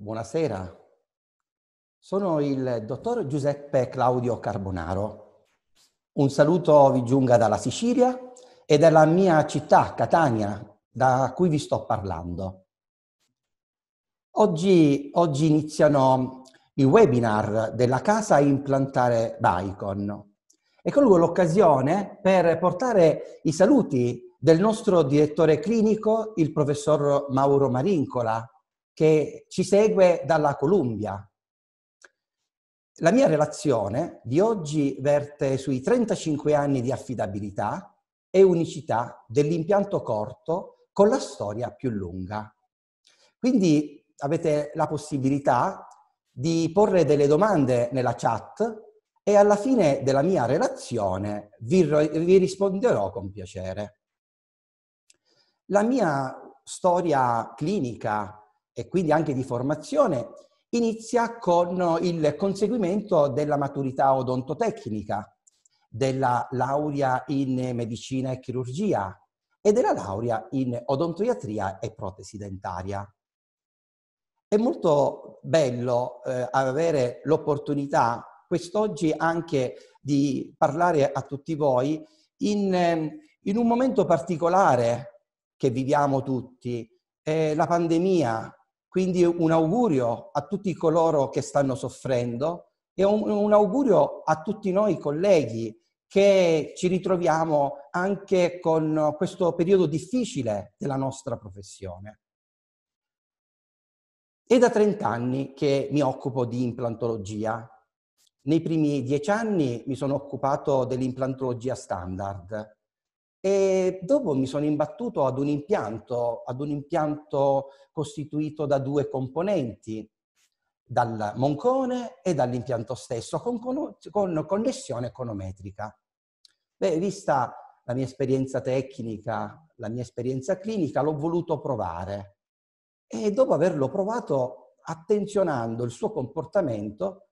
Buonasera, sono il dottor Giuseppe Claudio Carbonaro. Un saluto vi giunga dalla Sicilia e dalla mia città, Catania, da cui vi sto parlando. Oggi, oggi iniziano i webinar della casa implantare Baicon e colgo l'occasione per portare i saluti del nostro direttore clinico, il professor Mauro Marincola, che ci segue dalla Columbia. La mia relazione di oggi verte sui 35 anni di affidabilità e unicità dell'impianto corto con la storia più lunga. Quindi avete la possibilità di porre delle domande nella chat e alla fine della mia relazione vi, vi risponderò con piacere. La mia storia clinica e quindi anche di formazione, inizia con il conseguimento della maturità odontotecnica, della laurea in medicina e chirurgia e della laurea in odontoiatria e protesi dentaria. È molto bello eh, avere l'opportunità quest'oggi anche di parlare a tutti voi in, in un momento particolare che viviamo tutti, eh, la pandemia, quindi un augurio a tutti coloro che stanno soffrendo e un, un augurio a tutti noi colleghi che ci ritroviamo anche con questo periodo difficile della nostra professione. È da 30 anni che mi occupo di implantologia. Nei primi 10 anni mi sono occupato dell'implantologia standard e dopo mi sono imbattuto ad un impianto, ad un impianto costituito da due componenti, dal moncone e dall'impianto stesso, con, con, con connessione econometrica. Beh, vista la mia esperienza tecnica, la mia esperienza clinica, l'ho voluto provare. E dopo averlo provato, attenzionando il suo comportamento,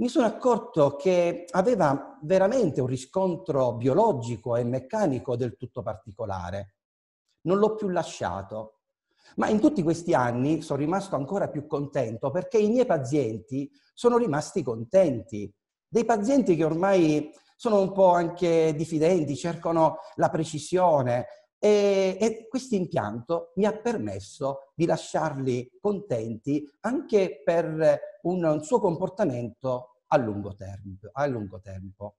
mi sono accorto che aveva veramente un riscontro biologico e meccanico del tutto particolare. Non l'ho più lasciato. Ma in tutti questi anni sono rimasto ancora più contento perché i miei pazienti sono rimasti contenti. Dei pazienti che ormai sono un po' anche diffidenti, cercano la precisione e, e questo impianto mi ha permesso di lasciarli contenti anche per un, un suo comportamento a lungo, tempo, a lungo tempo.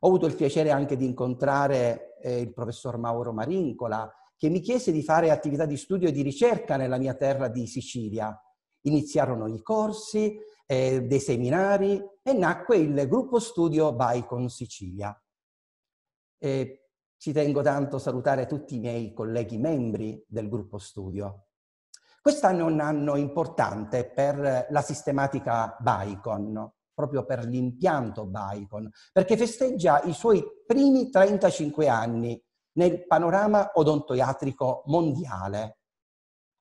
Ho avuto il piacere anche di incontrare eh, il professor Mauro Marincola, che mi chiese di fare attività di studio e di ricerca nella mia terra di Sicilia. Iniziarono i corsi, eh, dei seminari e nacque il gruppo studio Baicon Sicilia. E ci tengo tanto a salutare tutti i miei colleghi membri del gruppo studio. Quest'anno è un anno importante per la sistematica Baicon proprio per l'impianto Bicon, perché festeggia i suoi primi 35 anni nel panorama odontoiatrico mondiale.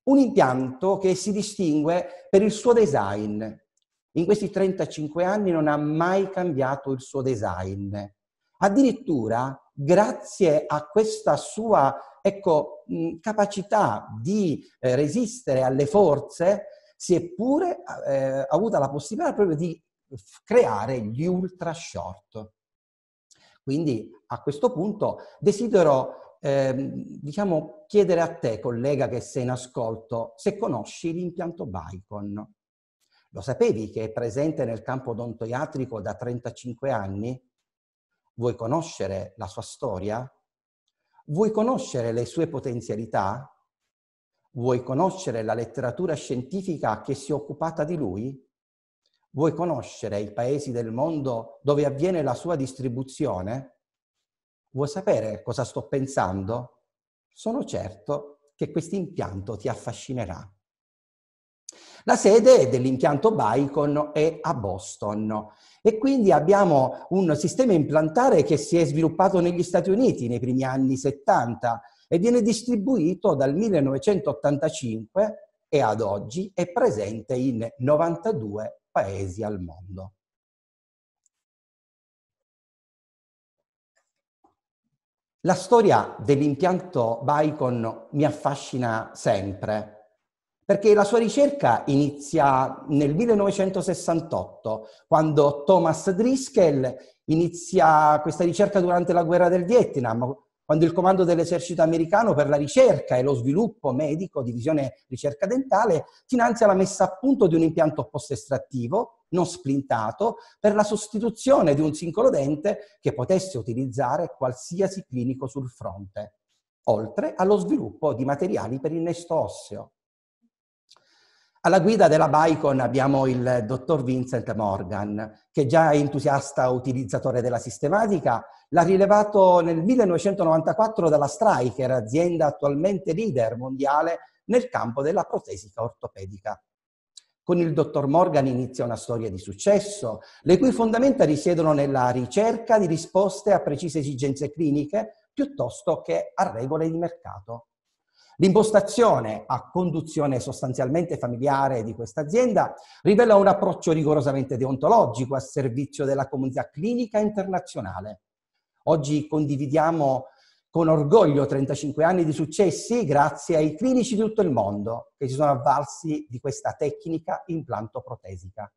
Un impianto che si distingue per il suo design. In questi 35 anni non ha mai cambiato il suo design. Addirittura, grazie a questa sua ecco, capacità di eh, resistere alle forze, si è pure eh, avuta la possibilità proprio di creare gli ultra short. Quindi a questo punto desidero eh, diciamo, chiedere a te, collega che sei in ascolto, se conosci l'impianto Bicon. Lo sapevi che è presente nel campo odontoiatrico da 35 anni? Vuoi conoscere la sua storia? Vuoi conoscere le sue potenzialità? Vuoi conoscere la letteratura scientifica che si è occupata di lui? Vuoi conoscere i paesi del mondo dove avviene la sua distribuzione? Vuoi sapere cosa sto pensando? Sono certo che questo impianto ti affascinerà. La sede dell'impianto Bicon è a Boston e quindi abbiamo un sistema implantare che si è sviluppato negli Stati Uniti nei primi anni 70 e viene distribuito dal 1985 e ad oggi è presente in 92 paesi al mondo. La storia dell'impianto Bicon mi affascina sempre, perché la sua ricerca inizia nel 1968, quando Thomas Driscoll inizia questa ricerca durante la guerra del Vietnam, quando il comando dell'esercito americano per la ricerca e lo sviluppo medico, divisione ricerca dentale, finanzia la messa a punto di un impianto post-estrattivo, non splintato, per la sostituzione di un singolo dente che potesse utilizzare qualsiasi clinico sul fronte, oltre allo sviluppo di materiali per innesto osseo. Alla guida della Bicon abbiamo il dottor Vincent Morgan, che già è entusiasta utilizzatore della sistematica, l'ha rilevato nel 1994 dalla Stryker, azienda attualmente leader mondiale nel campo della protesica ortopedica. Con il dottor Morgan inizia una storia di successo, le cui fondamenta risiedono nella ricerca di risposte a precise esigenze cliniche piuttosto che a regole di mercato. L'impostazione a conduzione sostanzialmente familiare di questa azienda rivela un approccio rigorosamente deontologico a servizio della comunità clinica internazionale. Oggi condividiamo con orgoglio 35 anni di successi grazie ai clinici di tutto il mondo che si sono avvalsi di questa tecnica implanto protesica.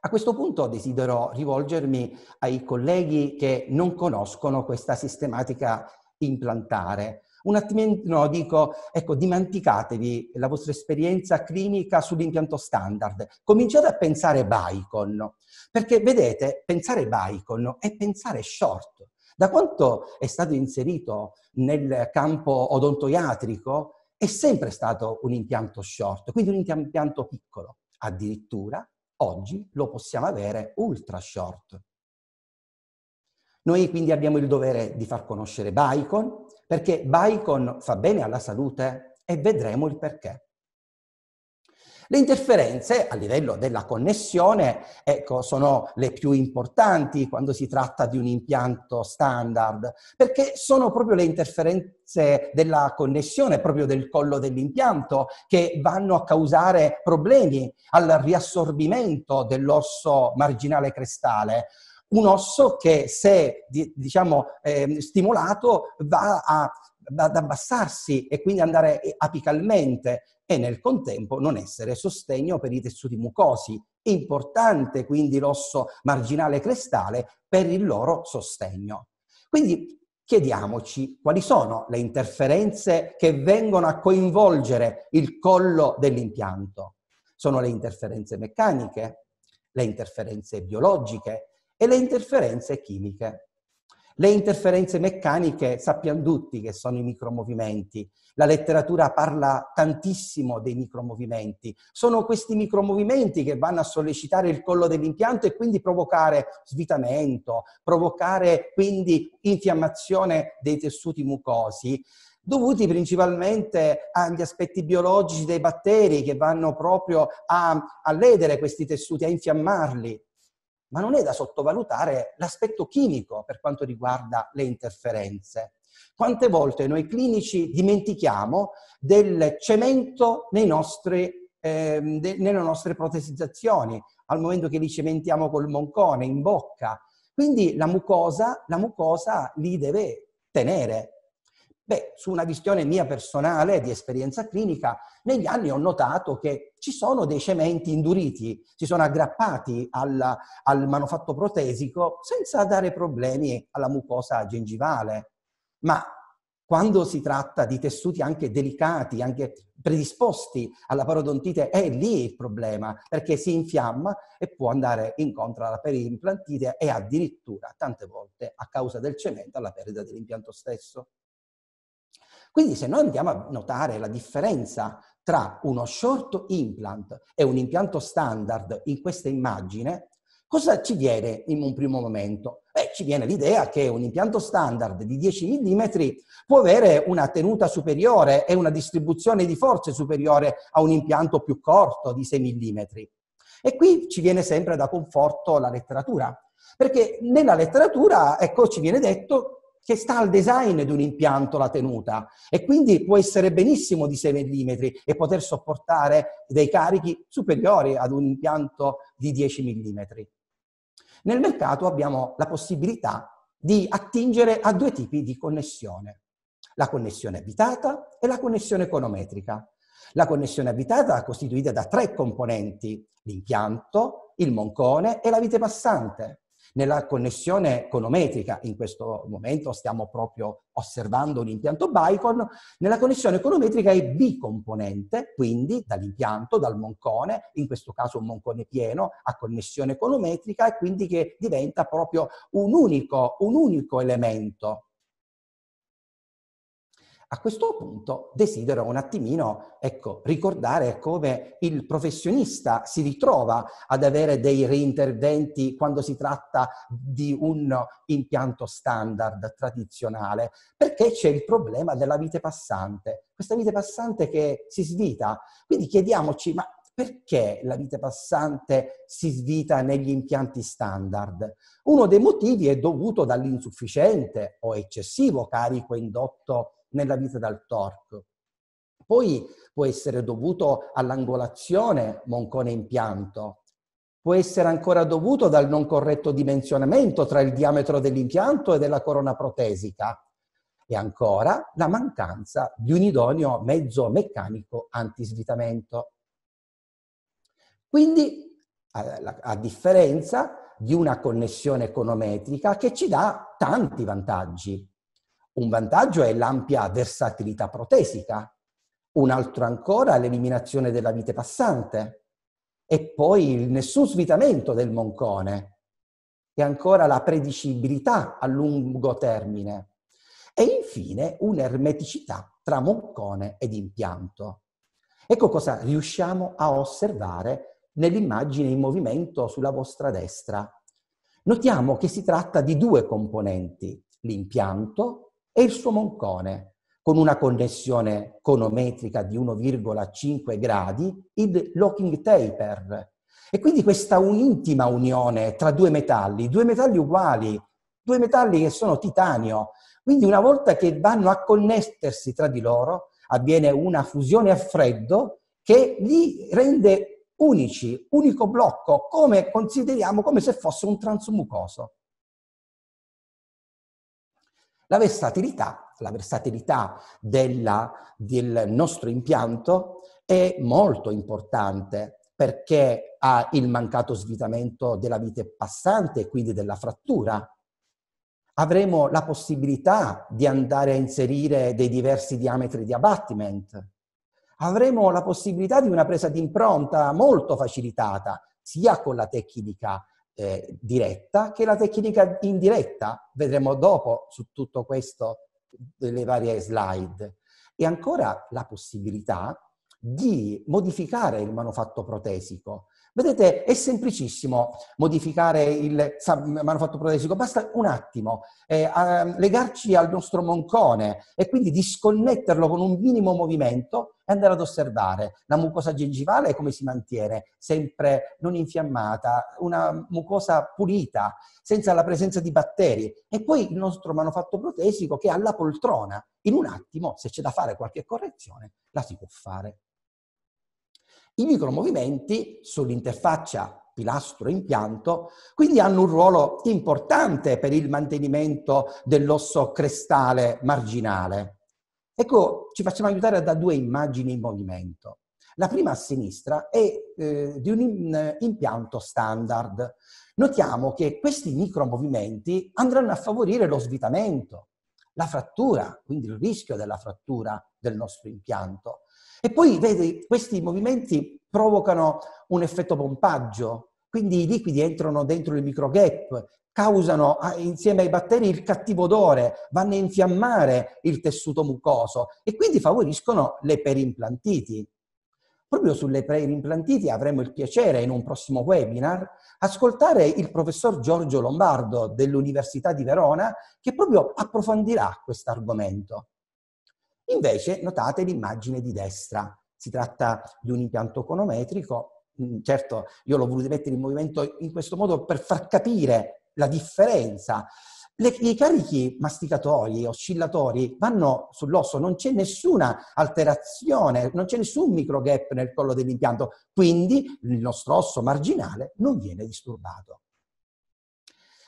A questo punto desidero rivolgermi ai colleghi che non conoscono questa sistematica implantare un attimino no, dico, ecco, dimenticatevi la vostra esperienza clinica sull'impianto standard, cominciate a pensare Bicon, perché vedete, pensare Bicon è pensare short. Da quanto è stato inserito nel campo odontoiatrico è sempre stato un impianto short, quindi un impianto piccolo. Addirittura oggi lo possiamo avere ultra short. Noi quindi abbiamo il dovere di far conoscere Bicon, perché Bicon fa bene alla salute e vedremo il perché. Le interferenze a livello della connessione ecco, sono le più importanti quando si tratta di un impianto standard, perché sono proprio le interferenze della connessione, proprio del collo dell'impianto, che vanno a causare problemi al riassorbimento dell'orso marginale crestale, un osso che se diciamo, eh, stimolato va a, ad abbassarsi e quindi andare apicalmente e nel contempo non essere sostegno per i tessuti mucosi. importante quindi l'osso marginale crestale per il loro sostegno. Quindi chiediamoci quali sono le interferenze che vengono a coinvolgere il collo dell'impianto. Sono le interferenze meccaniche, le interferenze biologiche, e le interferenze chimiche. Le interferenze meccaniche sappiamo tutti che sono i micromovimenti. La letteratura parla tantissimo dei micromovimenti. Sono questi micromovimenti che vanno a sollecitare il collo dell'impianto e quindi provocare svitamento, provocare quindi infiammazione dei tessuti mucosi dovuti principalmente agli aspetti biologici dei batteri che vanno proprio a, a ledere questi tessuti, a infiammarli ma non è da sottovalutare l'aspetto chimico per quanto riguarda le interferenze. Quante volte noi clinici dimentichiamo del cemento nostri, eh, de, nelle nostre protesizzazioni, al momento che li cementiamo col moncone in bocca. Quindi la mucosa, la mucosa li deve tenere, Beh, su una visione mia personale di esperienza clinica, negli anni ho notato che ci sono dei cementi induriti, si sono aggrappati alla, al manufatto protesico senza dare problemi alla mucosa gengivale. Ma quando si tratta di tessuti anche delicati, anche predisposti alla parodontite, è lì il problema, perché si infiamma e può andare incontro alla periimplantite e addirittura, tante volte, a causa del cemento, alla perdita dell'impianto stesso. Quindi se noi andiamo a notare la differenza tra uno short implant e un impianto standard in questa immagine, cosa ci viene in un primo momento? Beh, ci viene l'idea che un impianto standard di 10 mm può avere una tenuta superiore e una distribuzione di forze superiore a un impianto più corto di 6 mm. E qui ci viene sempre da conforto la letteratura, perché nella letteratura, ecco, ci viene detto che sta al design di un impianto la tenuta e quindi può essere benissimo di 6 mm e poter sopportare dei carichi superiori ad un impianto di 10 mm. Nel mercato abbiamo la possibilità di attingere a due tipi di connessione, la connessione abitata e la connessione econometrica. La connessione abitata è costituita da tre componenti, l'impianto, il moncone e la vite passante. Nella connessione econometrica, in questo momento stiamo proprio osservando un impianto Bicon, nella connessione econometrica è bicomponente, quindi dall'impianto, dal moncone, in questo caso un moncone pieno a connessione econometrica e quindi che diventa proprio un unico, un unico elemento a questo punto desidero un attimino ecco, ricordare come il professionista si ritrova ad avere dei reinterventi quando si tratta di un impianto standard tradizionale, perché c'è il problema della vite passante, questa vite passante che si svita. Quindi chiediamoci, ma perché la vite passante si svita negli impianti standard? Uno dei motivi è dovuto dall'insufficiente o eccessivo carico indotto nella vita dal torque. Poi può essere dovuto all'angolazione moncone impianto, può essere ancora dovuto dal non corretto dimensionamento tra il diametro dell'impianto e della corona protesica e ancora la mancanza di un idoneo mezzo meccanico antislitamento. Quindi, a differenza di una connessione econometrica che ci dà tanti vantaggi, un vantaggio è l'ampia versatilità protesica, un altro ancora l'eliminazione della vite passante e poi il nessun svitamento del moncone e ancora la predicibilità a lungo termine e infine un'ermeticità tra moncone ed impianto. Ecco cosa riusciamo a osservare nell'immagine in movimento sulla vostra destra. Notiamo che si tratta di due componenti, l'impianto e il suo moncone, con una connessione conometrica di 1,5 gradi, il locking taper. E quindi questa un'intima unione tra due metalli, due metalli uguali, due metalli che sono titanio. Quindi una volta che vanno a connettersi tra di loro, avviene una fusione a freddo che li rende unici, unico blocco, come consideriamo come se fosse un transmucoso. La versatilità, la versatilità della, del nostro impianto è molto importante perché ha il mancato svitamento della vite passante e quindi della frattura. Avremo la possibilità di andare a inserire dei diversi diametri di abbattimento. Avremo la possibilità di una presa d'impronta molto facilitata, sia con la tecnica eh, diretta che la tecnica indiretta. Vedremo dopo su tutto questo le varie slide. E ancora la possibilità di modificare il manufatto protesico. Vedete, è semplicissimo modificare il manufatto protesico, basta un attimo eh, legarci al nostro moncone e quindi disconnetterlo con un minimo movimento e andare ad osservare la mucosa gengivale come si mantiene, sempre non infiammata, una mucosa pulita, senza la presenza di batteri. E poi il nostro manufatto protesico che ha la poltrona. In un attimo, se c'è da fare qualche correzione, la si può fare. I micromovimenti sull'interfaccia pilastro-impianto, quindi hanno un ruolo importante per il mantenimento dell'osso crestale marginale. Ecco, ci facciamo aiutare da due immagini in movimento. La prima a sinistra è eh, di un impianto standard. Notiamo che questi micromovimenti andranno a favorire lo svitamento, la frattura, quindi il rischio della frattura del nostro impianto. E poi, vedi, questi movimenti provocano un effetto pompaggio, quindi i liquidi entrano dentro il microgap, causano insieme ai batteri il cattivo odore, vanno a infiammare il tessuto mucoso e quindi favoriscono le perimplantiti. Proprio sulle perimplantiti avremo il piacere in un prossimo webinar ascoltare il professor Giorgio Lombardo dell'Università di Verona che proprio approfondirà questo argomento. Invece notate l'immagine di destra. Si tratta di un impianto econometrico mm, certo io l'ho voluto mettere in movimento in questo modo per far capire la differenza. Le, I carichi masticatori, oscillatori, vanno sull'osso, non c'è nessuna alterazione, non c'è nessun micro gap nel collo dell'impianto, quindi il nostro osso marginale non viene disturbato.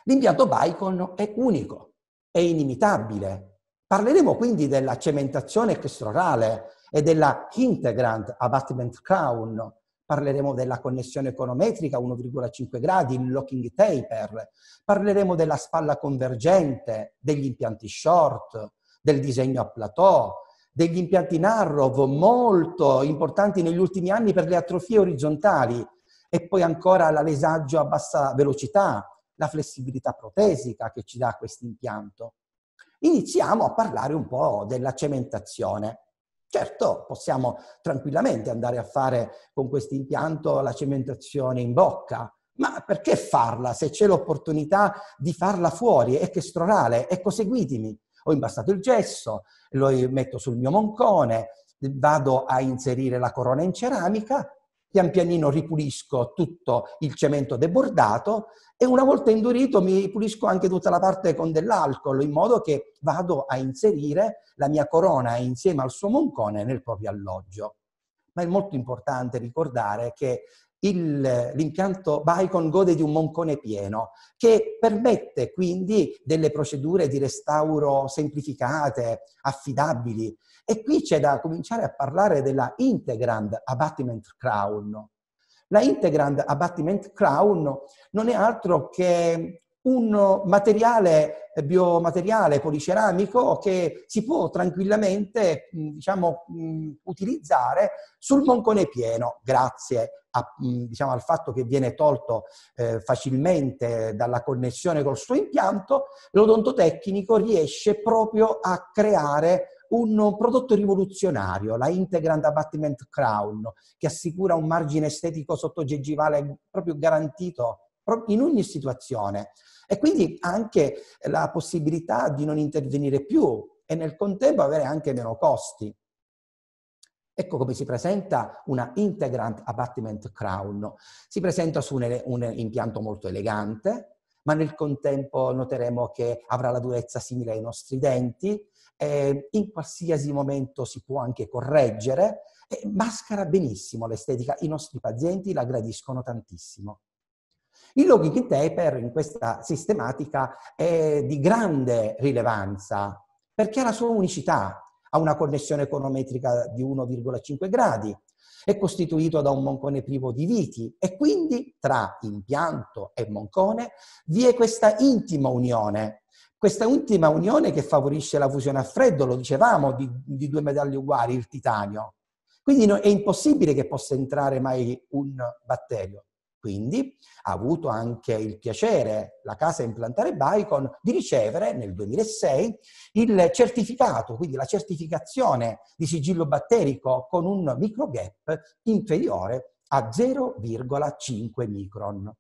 L'impianto Bicon è unico, è inimitabile. Parleremo quindi della cementazione extraorale e della integrant abutment crown, parleremo della connessione econometrica 1,5 gradi, il locking taper, parleremo della spalla convergente, degli impianti short, del disegno a plateau, degli impianti narrow molto importanti negli ultimi anni per le atrofie orizzontali e poi ancora l'alesaggio a bassa velocità, la flessibilità protesica che ci dà questo impianto. Iniziamo a parlare un po' della cementazione. Certo, possiamo tranquillamente andare a fare con questo impianto la cementazione in bocca, ma perché farla se c'è l'opportunità di farla fuori? È che strorale, ecco seguitemi. Ho imbastato il gesso, lo metto sul mio moncone, vado a inserire la corona in ceramica pian pianino ripulisco tutto il cemento debordato e una volta indurito mi pulisco anche tutta la parte con dell'alcol in modo che vado a inserire la mia corona insieme al suo moncone nel proprio alloggio. Ma è molto importante ricordare che il, l'impianto Bicon gode di un moncone pieno che permette quindi delle procedure di restauro semplificate, affidabili. E qui c'è da cominciare a parlare della Integrand Abattiment Crown. La Integrand Abattiment Crown non è altro che un materiale eh, biomateriale policeramico che si può tranquillamente mm, diciamo, mm, utilizzare sul moncone pieno, grazie a, mm, diciamo, al fatto che viene tolto eh, facilmente dalla connessione col suo impianto, l'odontotecnico riesce proprio a creare un prodotto rivoluzionario, la Integrand Abattement Crown, che assicura un margine estetico sottoggegivale proprio garantito in ogni situazione. E quindi anche la possibilità di non intervenire più e nel contempo avere anche meno costi. Ecco come si presenta una Integrant Apartment Crown. Si presenta su un, un impianto molto elegante, ma nel contempo noteremo che avrà la durezza simile ai nostri denti, eh, in qualsiasi momento si può anche correggere, e mascara benissimo l'estetica. I nostri pazienti la gradiscono tantissimo. Il logging taper in questa sistematica è di grande rilevanza perché ha la sua unicità, ha una connessione econometrica di 1,5 gradi, è costituito da un moncone privo di viti e quindi tra impianto e moncone vi è questa intima unione, questa intima unione che favorisce la fusione a freddo, lo dicevamo, di, di due metalli uguali, il titanio. Quindi è impossibile che possa entrare mai un batterio. Quindi ha avuto anche il piacere, la casa implantare Bicon, di ricevere nel 2006 il certificato, quindi la certificazione di sigillo batterico con un micro microgap inferiore a 0,5 micron.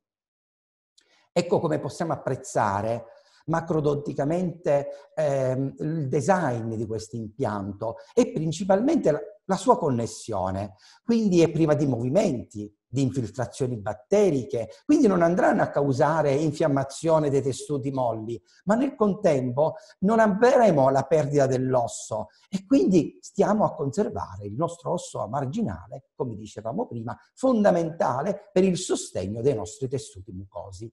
Ecco come possiamo apprezzare macrodonticamente ehm, il design di questo impianto e principalmente la, la sua connessione. Quindi è priva di movimenti, di infiltrazioni batteriche, quindi non andranno a causare infiammazione dei tessuti molli, ma nel contempo non avremo la perdita dell'osso e quindi stiamo a conservare il nostro osso marginale, come dicevamo prima, fondamentale per il sostegno dei nostri tessuti mucosi.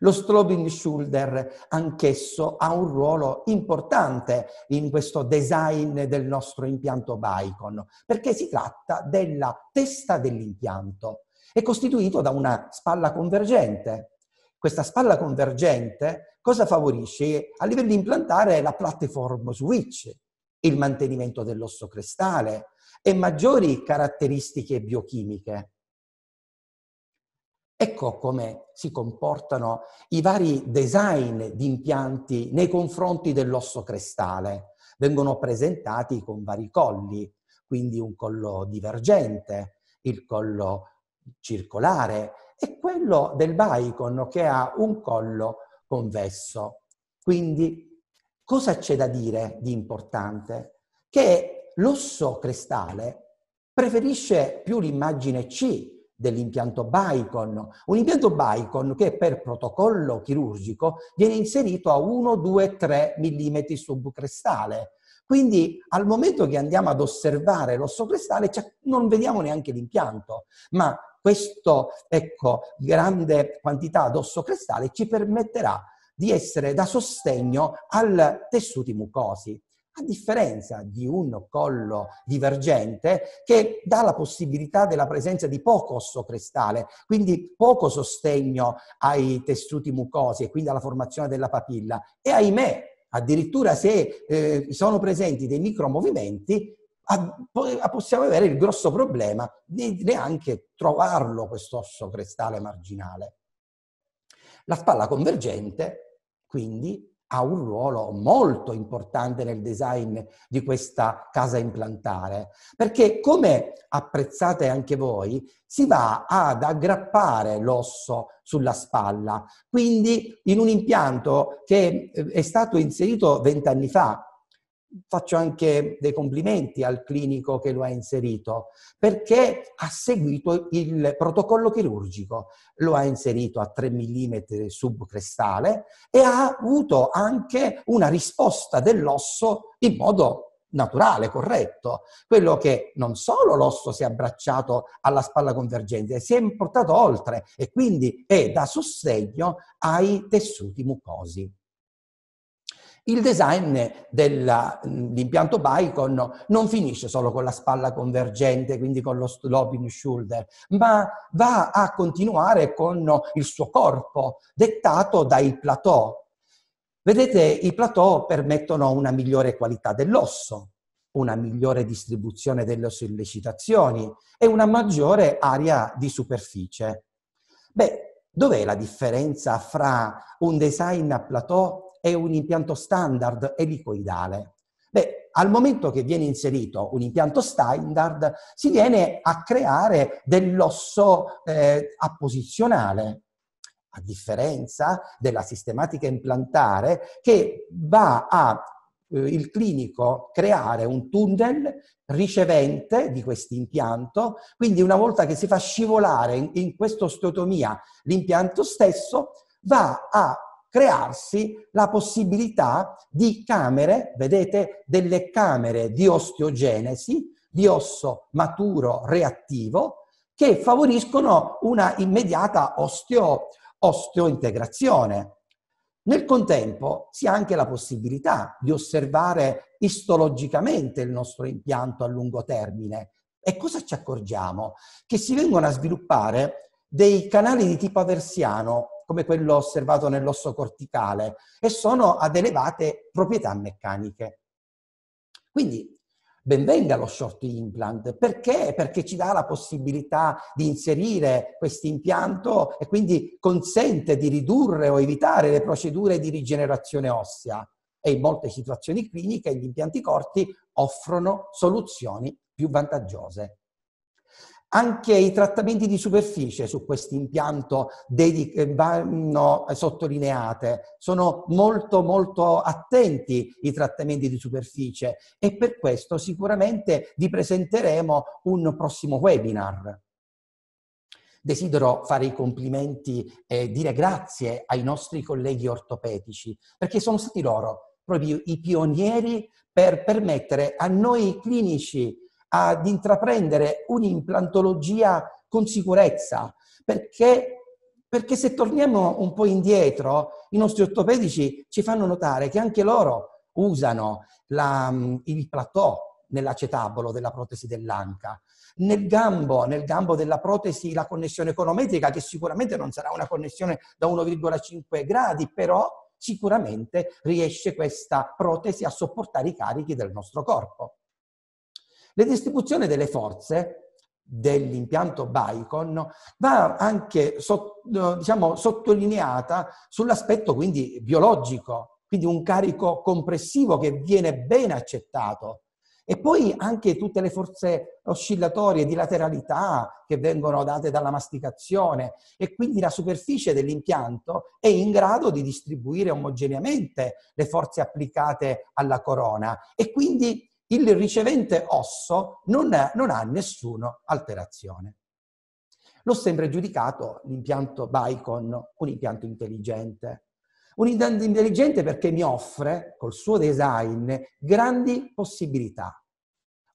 Lo strobing shoulder anch'esso ha un ruolo importante in questo design del nostro impianto Bicon, perché si tratta della testa dell'impianto. È costituito da una spalla convergente. Questa spalla convergente cosa favorisce? A livello implantare la platform switch, il mantenimento dell'osso cristale e maggiori caratteristiche biochimiche. Ecco come si comportano i vari design di impianti nei confronti dell'osso crestale. Vengono presentati con vari colli, quindi un collo divergente, il collo circolare e quello del bicon che ha un collo convesso. Quindi cosa c'è da dire di importante? Che l'osso crestale preferisce più l'immagine C dell'impianto Bicon. Un impianto Bicon che per protocollo chirurgico viene inserito a 1, 2, 3 mm subcrestale. Quindi al momento che andiamo ad osservare l'osso crestale cioè, non vediamo neanche l'impianto, ma questa ecco, grande quantità d'osso crestale ci permetterà di essere da sostegno al tessuti mucosi a differenza di un collo divergente che dà la possibilità della presenza di poco osso crestale, quindi poco sostegno ai tessuti mucosi e quindi alla formazione della papilla. E ahimè, addirittura se eh, sono presenti dei micromovimenti, possiamo avere il grosso problema di neanche trovarlo questo osso crestale marginale. La spalla convergente, quindi, ha un ruolo molto importante nel design di questa casa implantare, perché come apprezzate anche voi, si va ad aggrappare l'osso sulla spalla. Quindi in un impianto che eh, è stato inserito vent'anni fa, faccio anche dei complimenti al clinico che lo ha inserito, perché ha seguito il protocollo chirurgico, lo ha inserito a 3 mm subcrestale e ha avuto anche una risposta dell'osso in modo naturale, corretto, quello che non solo l'osso si è abbracciato alla spalla convergente, si è importato oltre e quindi è da sostegno ai tessuti mucosi. Il design dell'impianto Bicon non finisce solo con la spalla convergente, quindi con lo sloping shoulder, ma va a continuare con il suo corpo, dettato dai plateau. Vedete, i plateau permettono una migliore qualità dell'osso, una migliore distribuzione delle sollecitazioni e una maggiore area di superficie. Beh, dov'è la differenza fra un design a plateau è un impianto standard elicoidale. Beh, al momento che viene inserito un impianto standard, si viene a creare dell'osso eh, apposizionale, a differenza della sistematica implantare che va a eh, il clinico creare un tunnel ricevente di questo impianto, quindi una volta che si fa scivolare in, in questa osteotomia l'impianto stesso va a crearsi la possibilità di camere, vedete, delle camere di osteogenesi, di osso maturo reattivo, che favoriscono una immediata osteo, osteointegrazione. Nel contempo si ha anche la possibilità di osservare istologicamente il nostro impianto a lungo termine. E cosa ci accorgiamo? Che si vengono a sviluppare dei canali di tipo aversiano come quello osservato nell'osso corticale e sono ad elevate proprietà meccaniche. Quindi benvenga lo short implant, perché? Perché ci dà la possibilità di inserire questo impianto e quindi consente di ridurre o evitare le procedure di rigenerazione ossea e in molte situazioni cliniche gli impianti corti offrono soluzioni più vantaggiose. Anche i trattamenti di superficie su questo impianto eh, vanno sottolineate, sono molto molto attenti i trattamenti di superficie e per questo sicuramente vi presenteremo un prossimo webinar desidero fare i complimenti e dire grazie ai nostri colleghi ortopedici, perché sono stati loro proprio i pionieri per permettere a noi clinici ad intraprendere un'implantologia con sicurezza, perché, perché se torniamo un po' indietro, i nostri ortopedici ci fanno notare che anche loro usano la, il plateau nell'acetabolo della protesi dell'anca. Nel gambo, nel gambo della protesi la connessione econometrica, che sicuramente non sarà una connessione da 1,5 gradi, però sicuramente riesce questa protesi a sopportare i carichi del nostro corpo. Le distribuzioni delle forze dell'impianto Bicon va anche diciamo, sottolineata sull'aspetto quindi biologico, quindi un carico compressivo che viene ben accettato. E poi anche tutte le forze oscillatorie di lateralità che vengono date dalla masticazione e quindi la superficie dell'impianto è in grado di distribuire omogeneamente le forze applicate alla corona e quindi il ricevente osso non, è, non ha nessuna alterazione. L'ho sempre giudicato l'impianto Bicon un impianto intelligente. Un impianto intelligente perché mi offre, col suo design, grandi possibilità.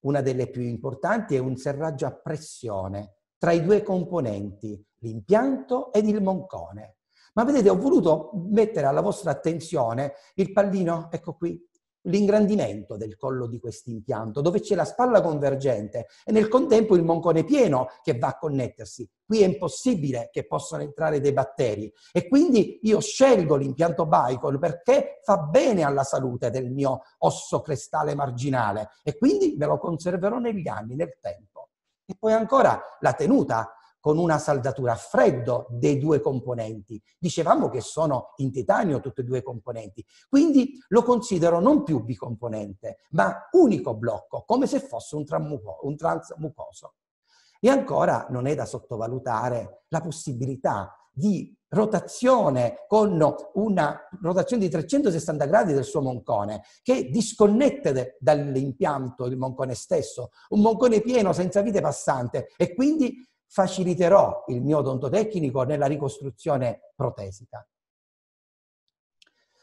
Una delle più importanti è un serraggio a pressione tra i due componenti, l'impianto ed il moncone. Ma vedete, ho voluto mettere alla vostra attenzione il pallino, ecco qui, l'ingrandimento del collo di questo impianto, dove c'è la spalla convergente e nel contempo il moncone pieno che va a connettersi. Qui è impossibile che possano entrare dei batteri e quindi io scelgo l'impianto Bicol perché fa bene alla salute del mio osso crestale marginale e quindi me lo conserverò negli anni, nel tempo. E poi ancora la tenuta con una saldatura a freddo dei due componenti. Dicevamo che sono in titanio tutti e due i componenti, quindi lo considero non più bicomponente, ma unico blocco, come se fosse un, tramuco, un transmucoso. E ancora non è da sottovalutare la possibilità di rotazione con una rotazione di 360 gradi del suo moncone che disconnette dall'impianto il moncone stesso, un moncone pieno senza vite passante e quindi faciliterò il mio odontotecnico nella ricostruzione protesica.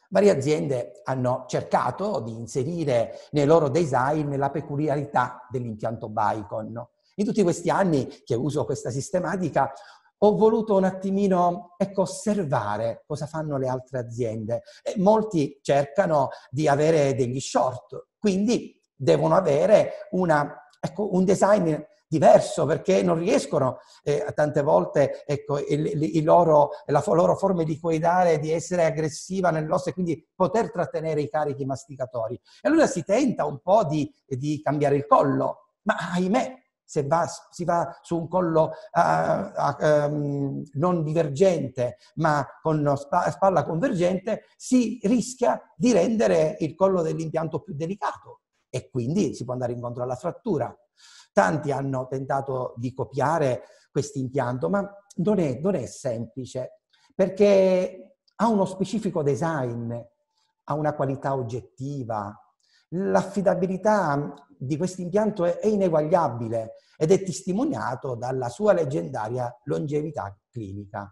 Varie aziende hanno cercato di inserire nei loro design la peculiarità dell'impianto Bicon. In tutti questi anni che uso questa sistematica ho voluto un attimino ecco, osservare cosa fanno le altre aziende. E molti cercano di avere degli short, quindi devono avere una, ecco, un design diverso perché non riescono eh, tante volte ecco, il, il, il loro, la loro forma di coidare, di essere aggressiva nell'osso e quindi poter trattenere i carichi masticatori. E allora si tenta un po' di, di cambiare il collo, ma ahimè, se va, si va su un collo uh, uh, non divergente ma con sp- spalla convergente, si rischia di rendere il collo dell'impianto più delicato e quindi si può andare incontro alla frattura. Tanti hanno tentato di copiare questo impianto, ma non è, non è semplice perché ha uno specifico design, ha una qualità oggettiva, l'affidabilità di questo impianto è, ineguagliabile ed è testimoniato dalla sua leggendaria longevità clinica.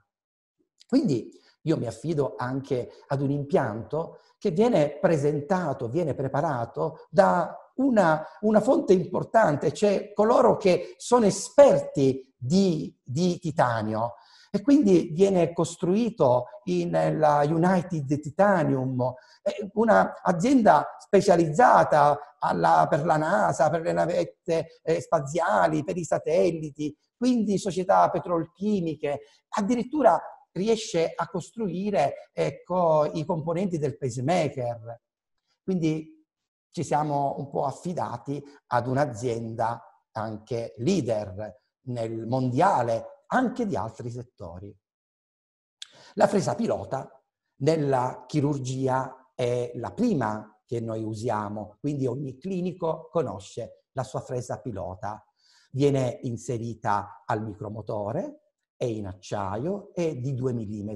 Quindi io mi affido anche ad un impianto che viene presentato, viene preparato da una, una fonte importante, cioè coloro che sono esperti di, di titanio. E quindi viene costruito nella United Titanium, un'azienda specializzata alla, per la NASA, per le navette eh, spaziali, per i satelliti, quindi società petrolchimiche, addirittura riesce a costruire ecco, i componenti del pacemaker. Quindi ci siamo un po' affidati ad un'azienda anche leader nel mondiale, anche di altri settori. La fresa pilota nella chirurgia è la prima che noi usiamo, quindi ogni clinico conosce la sua fresa pilota. Viene inserita al micromotore, è in acciaio, e di 2 mm.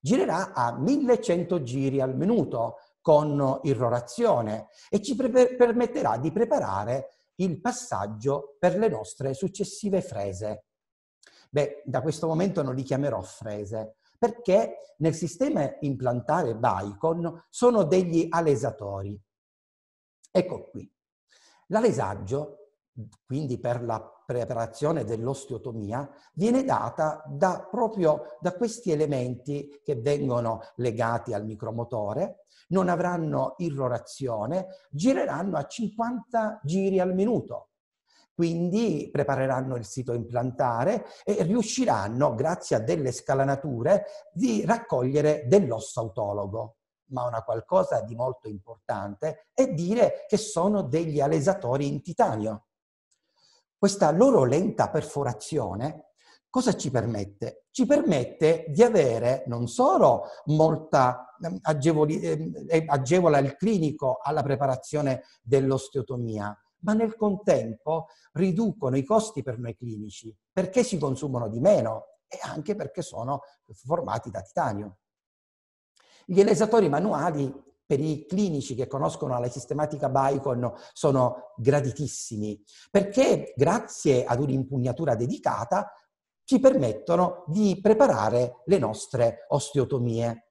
Girerà a 1100 giri al minuto con irrorazione e ci pre- permetterà di preparare il passaggio per le nostre successive frese. Beh, da questo momento non li chiamerò frese, perché nel sistema implantare Bicon sono degli alesatori. Ecco qui. L'alesaggio, quindi per la preparazione dell'osteotomia viene data da, proprio da questi elementi che vengono legati al micromotore, non avranno irrorazione, gireranno a 50 giri al minuto. Quindi prepareranno il sito implantare e riusciranno, grazie a delle scalanature, di raccogliere dell'osso autologo ma una qualcosa di molto importante è dire che sono degli alesatori in titanio questa loro lenta perforazione cosa ci permette? Ci permette di avere non solo molta ehm, agevoli, eh, agevola il clinico alla preparazione dell'osteotomia, ma nel contempo riducono i costi per noi clinici perché si consumano di meno e anche perché sono formati da titanio. Gli elesatori manuali per i clinici che conoscono la sistematica Bicon sono graditissimi, perché grazie ad un'impugnatura dedicata ci permettono di preparare le nostre osteotomie.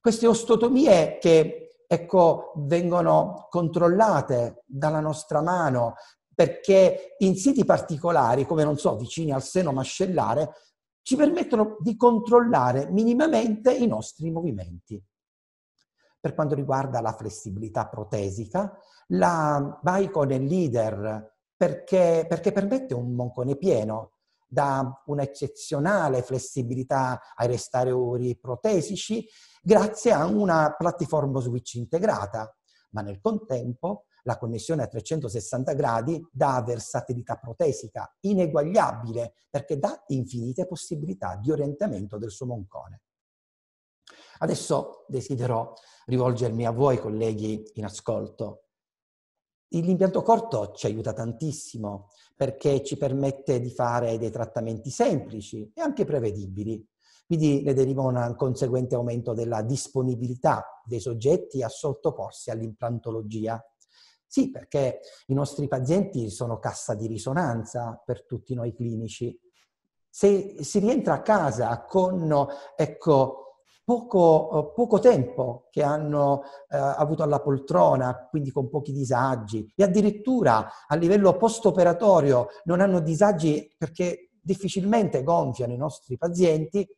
Queste osteotomie che ecco, vengono controllate dalla nostra mano perché in siti particolari, come non so, vicini al seno mascellare, ci permettono di controllare minimamente i nostri movimenti per quanto riguarda la flessibilità protesica. La Bicon è leader perché, perché permette un moncone pieno, da un'eccezionale flessibilità ai restauri protesici grazie a una piattaforma switch integrata, ma nel contempo la connessione a 360 gradi dà versatilità protesica ineguagliabile perché dà infinite possibilità di orientamento del suo moncone. Adesso desidero rivolgermi a voi colleghi in ascolto. L'impianto corto ci aiuta tantissimo perché ci permette di fare dei trattamenti semplici e anche prevedibili. Quindi ne deriva un conseguente aumento della disponibilità dei soggetti a sottoporsi all'implantologia. Sì, perché i nostri pazienti sono cassa di risonanza per tutti noi clinici. Se si rientra a casa con ecco, poco, eh, poco tempo che hanno eh, avuto alla poltrona, quindi con pochi disagi, e addirittura a livello post-operatorio non hanno disagi perché difficilmente gonfiano i nostri pazienti,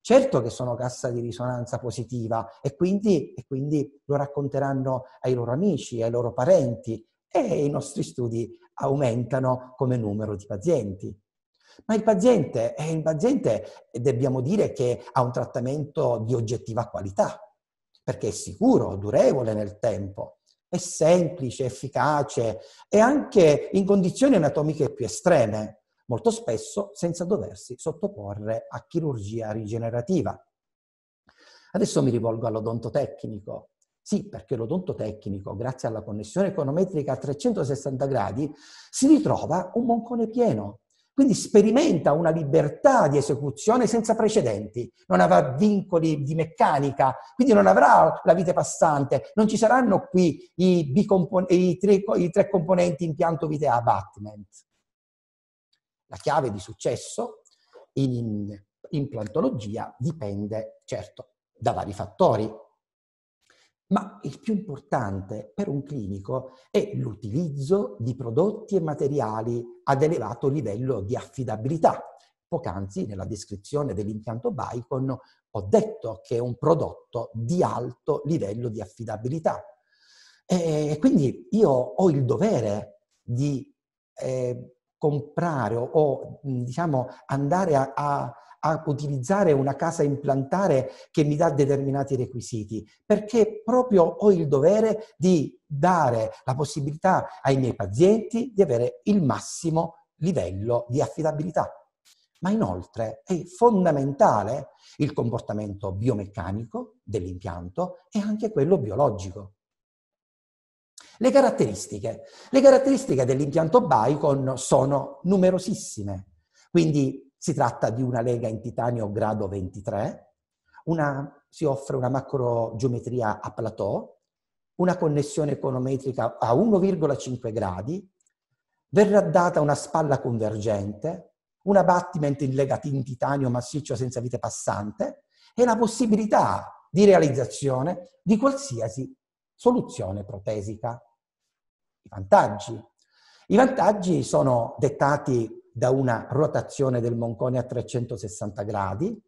certo che sono cassa di risonanza positiva e quindi, e quindi lo racconteranno ai loro amici, ai loro parenti e i nostri studi aumentano come numero di pazienti. Ma il paziente, è eh, il paziente eh, dobbiamo dire che ha un trattamento di oggettiva qualità, perché è sicuro, durevole nel tempo, è semplice, efficace e anche in condizioni anatomiche più estreme, molto spesso senza doversi sottoporre a chirurgia rigenerativa. Adesso mi rivolgo all'odontotecnico. Sì, perché l'odontotecnico, grazie alla connessione econometrica a 360 gradi, si ritrova un moncone pieno, quindi sperimenta una libertà di esecuzione senza precedenti, non avrà vincoli di meccanica, quindi non avrà la vite passante, non ci saranno qui i, bicompon- i, tre, i tre componenti impianto vite abatment. La chiave di successo in implantologia dipende, certo, da vari fattori, ma il più importante per un clinico è l'utilizzo di prodotti e materiali ad elevato livello di affidabilità. Poc'anzi, nella descrizione dell'impianto Bicon, ho detto che è un prodotto di alto livello di affidabilità. E quindi io ho il dovere di eh, comprare o, o, diciamo andare a, a a utilizzare una casa implantare che mi dà determinati requisiti, perché proprio ho il dovere di dare la possibilità ai miei pazienti di avere il massimo livello di affidabilità. Ma inoltre è fondamentale il comportamento biomeccanico dell'impianto e anche quello biologico. Le caratteristiche. Le caratteristiche dell'impianto Bicon sono numerosissime, quindi si tratta di una lega in titanio grado 23, una, si offre una macrogeometria a plateau, una connessione econometrica a 1,5 gradi, verrà data una spalla convergente, un abbattimento in legati in titanio massiccio senza vite passante e la possibilità di realizzazione di qualsiasi soluzione protesica. I vantaggi. I vantaggi sono dettati da una rotazione del moncone a 360 gradi,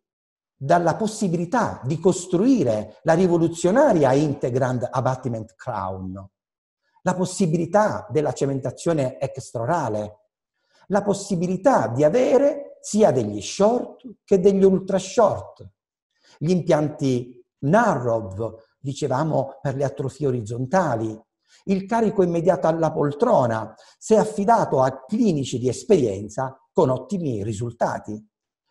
dalla possibilità di costruire la rivoluzionaria Integrand Abattement Crown, la possibilità della cementazione extraorale, la possibilità di avere sia degli short che degli ultra short, gli impianti narrow, dicevamo, per le atrofie orizzontali, il carico immediato alla poltrona, se affidato a clinici di esperienza con ottimi risultati.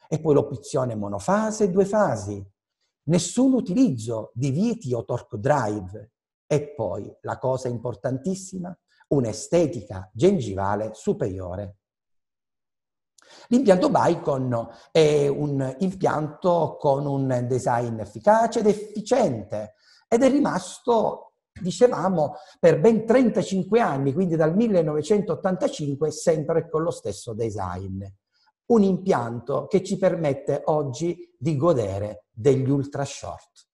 E poi l'opzione monofase e due fasi. Nessun utilizzo di viti o torque drive. E poi, la cosa importantissima, un'estetica gengivale superiore. L'impianto Bicon è un impianto con un design efficace ed efficiente ed è rimasto dicevamo, per ben 35 anni, quindi dal 1985, sempre con lo stesso design. Un impianto che ci permette oggi di godere degli ultra short.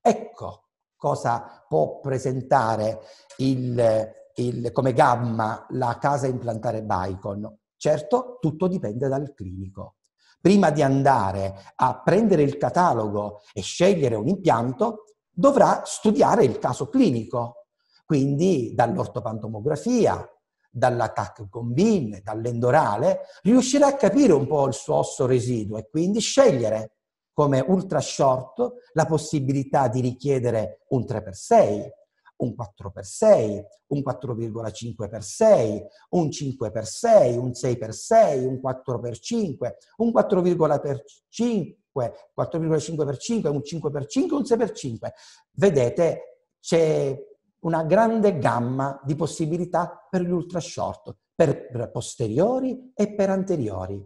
Ecco cosa può presentare il, il, come gamma la casa implantare Bicon. Certo, tutto dipende dal clinico. Prima di andare a prendere il catalogo e scegliere un impianto, dovrà studiare il caso clinico, quindi dall'ortopantomografia, dalla TAC combine, dall'endorale, riuscirà a capire un po' il suo osso residuo e quindi scegliere come ultra short la possibilità di richiedere un 3x6, un 4x6, un 4,5x6, un 5x6, un 6x6, un 4x5, un 4,5 4,5 per 5, un 5 per 5, un 6 per 5. Vedete, c'è una grande gamma di possibilità per gli ultra short, per posteriori e per anteriori.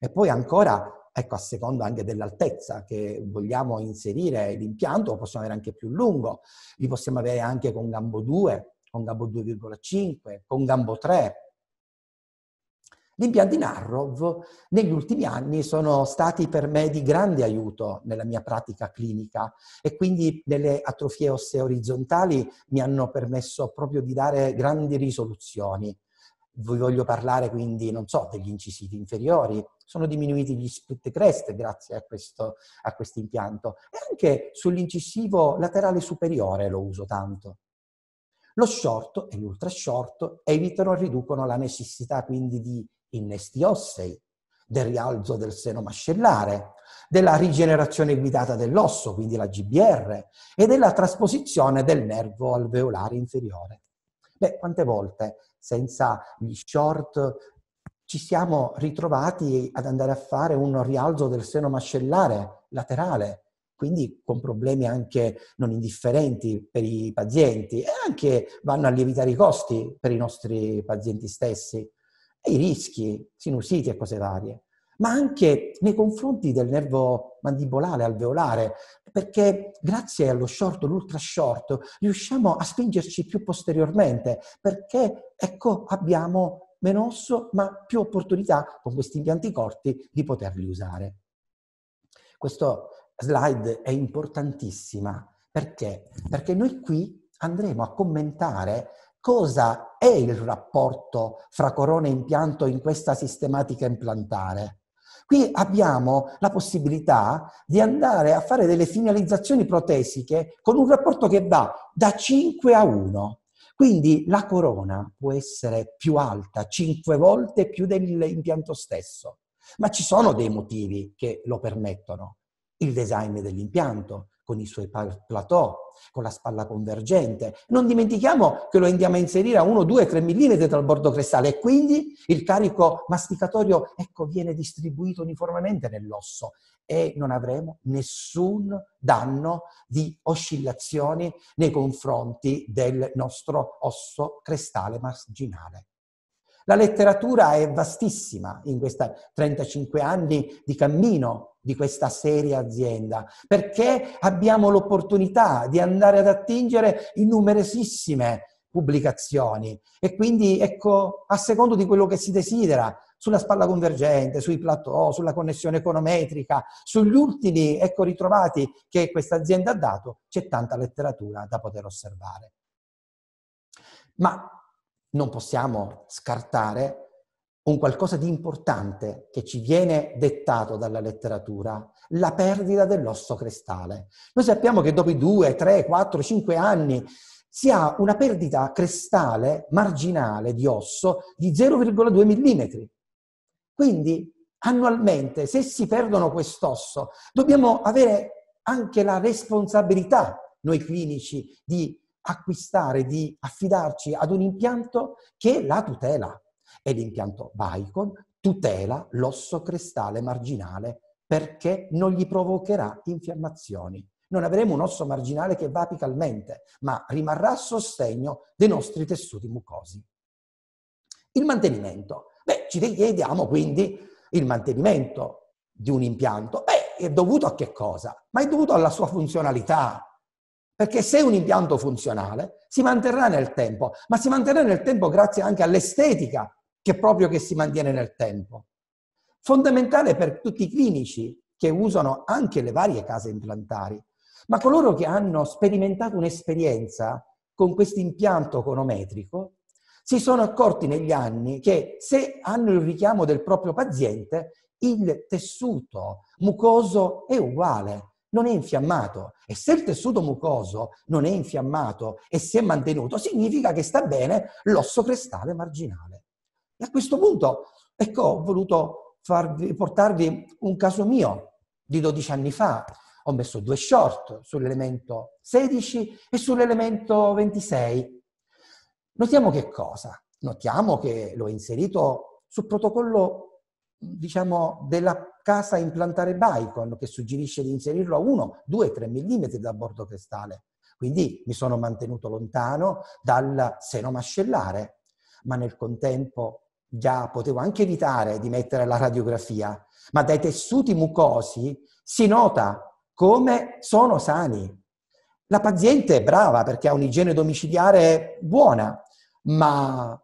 E poi ancora, ecco, a seconda anche dell'altezza che vogliamo inserire l'impianto, lo possiamo avere anche più lungo, li possiamo avere anche con gambo 2, con gambo 2,5, con gambo 3, gli impianti Narrow negli ultimi anni sono stati per me di grande aiuto nella mia pratica clinica e quindi nelle atrofie ossee orizzontali mi hanno permesso proprio di dare grandi risoluzioni. Vi voglio parlare quindi, non so, degli incisivi inferiori, sono diminuiti gli split crest grazie a questo impianto e anche sull'incisivo laterale superiore lo uso tanto. Lo short e l'ultra short evitano e riducono la necessità quindi di innesti ossei, del rialzo del seno mascellare, della rigenerazione guidata dell'osso, quindi la GBR, e della trasposizione del nervo alveolare inferiore. Beh, quante volte senza gli short ci siamo ritrovati ad andare a fare un rialzo del seno mascellare laterale, quindi con problemi anche non indifferenti per i pazienti e anche vanno a lievitare i costi per i nostri pazienti stessi i rischi, sinusiti e cose varie, ma anche nei confronti del nervo mandibolare, alveolare, perché grazie allo short, l'ultra short, riusciamo a spingerci più posteriormente, perché ecco, abbiamo meno osso, ma più opportunità con questi impianti corti di poterli usare. Questa slide è importantissima perché? Perché noi qui andremo a commentare cosa è il rapporto fra corona e impianto in questa sistematica implantare. Qui abbiamo la possibilità di andare a fare delle finalizzazioni protesiche con un rapporto che va da 5 a 1. Quindi la corona può essere più alta, 5 volte più dell'impianto stesso. Ma ci sono dei motivi che lo permettono. Il design dell'impianto, con i suoi plateau, con la spalla convergente. Non dimentichiamo che lo andiamo a inserire a 1, 2, 3 mm dal bordo cristale e quindi il carico masticatorio ecco, viene distribuito uniformemente nell'osso e non avremo nessun danno di oscillazioni nei confronti del nostro osso cristale marginale. La letteratura è vastissima in questi 35 anni di cammino di questa seria azienda, perché abbiamo l'opportunità di andare ad attingere in numerosissime pubblicazioni e quindi ecco a secondo di quello che si desidera sulla spalla convergente, sui plateau, sulla connessione econometrica, sugli ultimi ecco, ritrovati che questa azienda ha dato, c'è tanta letteratura da poter osservare. Ma non possiamo scartare un qualcosa di importante che ci viene dettato dalla letteratura, la perdita dell'osso crestale. Noi sappiamo che dopo i 2, 3, 4, 5 anni si ha una perdita crestale marginale di osso di 0,2 mm. Quindi annualmente, se si perdono quest'osso, dobbiamo avere anche la responsabilità, noi clinici, di acquistare, di affidarci ad un impianto che la tutela e l'impianto Vicon tutela l'osso cristale marginale perché non gli provocherà infiammazioni. Non avremo un osso marginale che va apicalmente, ma rimarrà a sostegno dei nostri tessuti mucosi. Il mantenimento. Beh, ci chiediamo quindi il mantenimento di un impianto. Beh, è dovuto a che cosa? Ma è dovuto alla sua funzionalità, perché se un impianto funzionale si manterrà nel tempo, ma si manterrà nel tempo grazie anche all'estetica che proprio che si mantiene nel tempo. Fondamentale per tutti i clinici che usano anche le varie case implantari, ma coloro che hanno sperimentato un'esperienza con questo impianto conometrico, si sono accorti negli anni che se hanno il richiamo del proprio paziente, il tessuto mucoso è uguale, non è infiammato. E se il tessuto mucoso non è infiammato e si è mantenuto, significa che sta bene l'osso crestale marginale. E a questo punto, ecco, ho voluto farvi, portarvi un caso mio di 12 anni fa. Ho messo due short sull'elemento 16 e sull'elemento 26. Notiamo che cosa? Notiamo che l'ho inserito sul protocollo, diciamo, della casa implantare Bicon, che suggerisce di inserirlo a 1, 2, 3 mm da bordo cristale. Quindi mi sono mantenuto lontano dal seno mascellare, ma nel contempo già potevo anche evitare di mettere la radiografia, ma dai tessuti mucosi si nota come sono sani. La paziente è brava perché ha un'igiene domiciliare buona, ma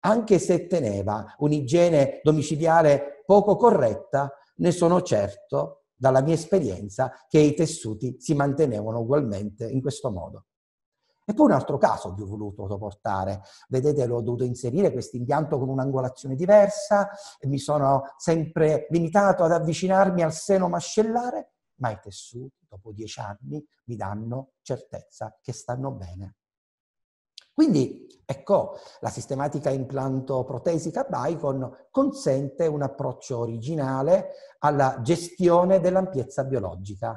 anche se teneva un'igiene domiciliare poco corretta, ne sono certo dalla mia esperienza che i tessuti si mantenevano ugualmente in questo modo. E poi un altro caso vi ho voluto portare, vedete l'ho dovuto inserire questo impianto con un'angolazione diversa, mi sono sempre limitato ad avvicinarmi al seno mascellare, ma i tessuti dopo dieci anni mi danno certezza che stanno bene. Quindi, ecco, la sistematica implanto protesica Bicon consente un approccio originale alla gestione dell'ampiezza biologica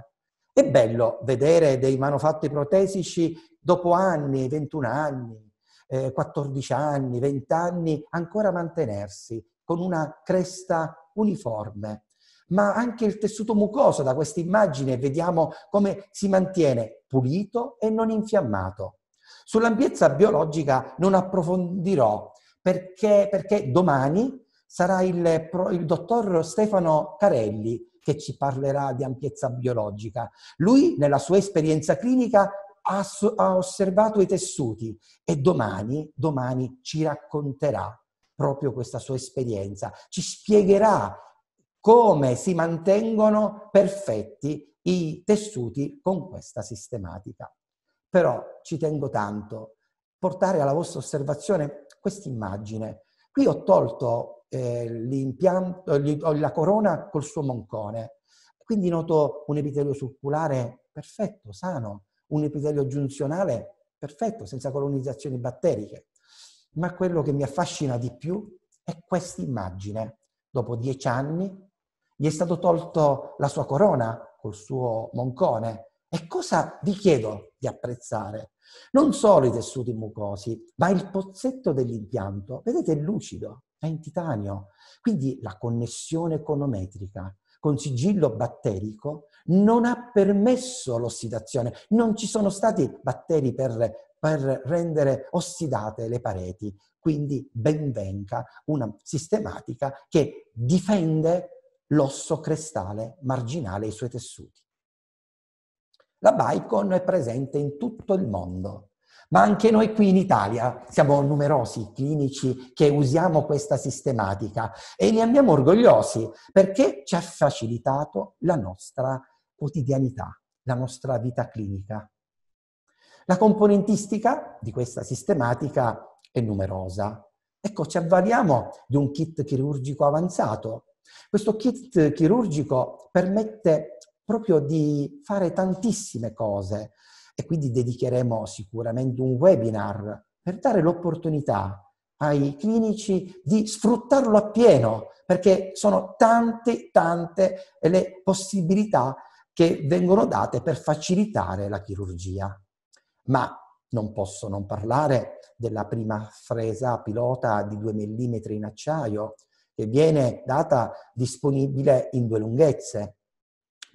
è bello vedere dei manufatti protesici dopo anni, 21 anni, eh, 14 anni, 20 anni, ancora mantenersi con una cresta uniforme. Ma anche il tessuto mucoso, da questa immagine vediamo come si mantiene pulito e non infiammato. Sull'ampiezza biologica non approfondirò perché, perché domani sarà il, il dottor Stefano Carelli che ci parlerà di ampiezza biologica. Lui, nella sua esperienza clinica, ha, osservato i tessuti e domani, domani ci racconterà proprio questa sua esperienza, ci spiegherà come si mantengono perfetti i tessuti con questa sistematica. Però ci tengo tanto a portare alla vostra osservazione questa immagine Qui ho tolto eh, la corona col suo moncone, quindi noto un epitelio sulculare perfetto, sano, un epitelio giunzionale perfetto, senza colonizzazioni batteriche. Ma quello che mi affascina di più è questa immagine. Dopo dieci anni gli è stato tolto la sua corona col suo moncone e cosa vi chiedo di apprezzare? Non solo i tessuti mucosi, ma il pozzetto dell'impianto. Vedete, è lucido, è in titanio. Quindi la connessione econometrica con sigillo batterico non ha permesso l'ossidazione. Non ci sono stati batteri per, per rendere ossidate le pareti. Quindi benvenga una sistematica che difende l'osso crestale marginale e i suoi tessuti. La Baicon è presente in tutto il mondo, ma anche noi qui in Italia siamo numerosi clinici che usiamo questa sistematica e ne andiamo orgogliosi perché ci ha facilitato la nostra quotidianità, la nostra vita clinica. La componentistica di questa sistematica è numerosa. Ecco, ci avvaliamo di un kit chirurgico avanzato. Questo kit chirurgico permette proprio di fare tantissime cose e quindi dedicheremo sicuramente un webinar per dare l'opportunità ai clinici di sfruttarlo appieno, perché sono tante, tante le possibilità che vengono date per facilitare la chirurgia. Ma non posso non parlare della prima fresa pilota di 2 mm in acciaio, che viene data disponibile in due lunghezze,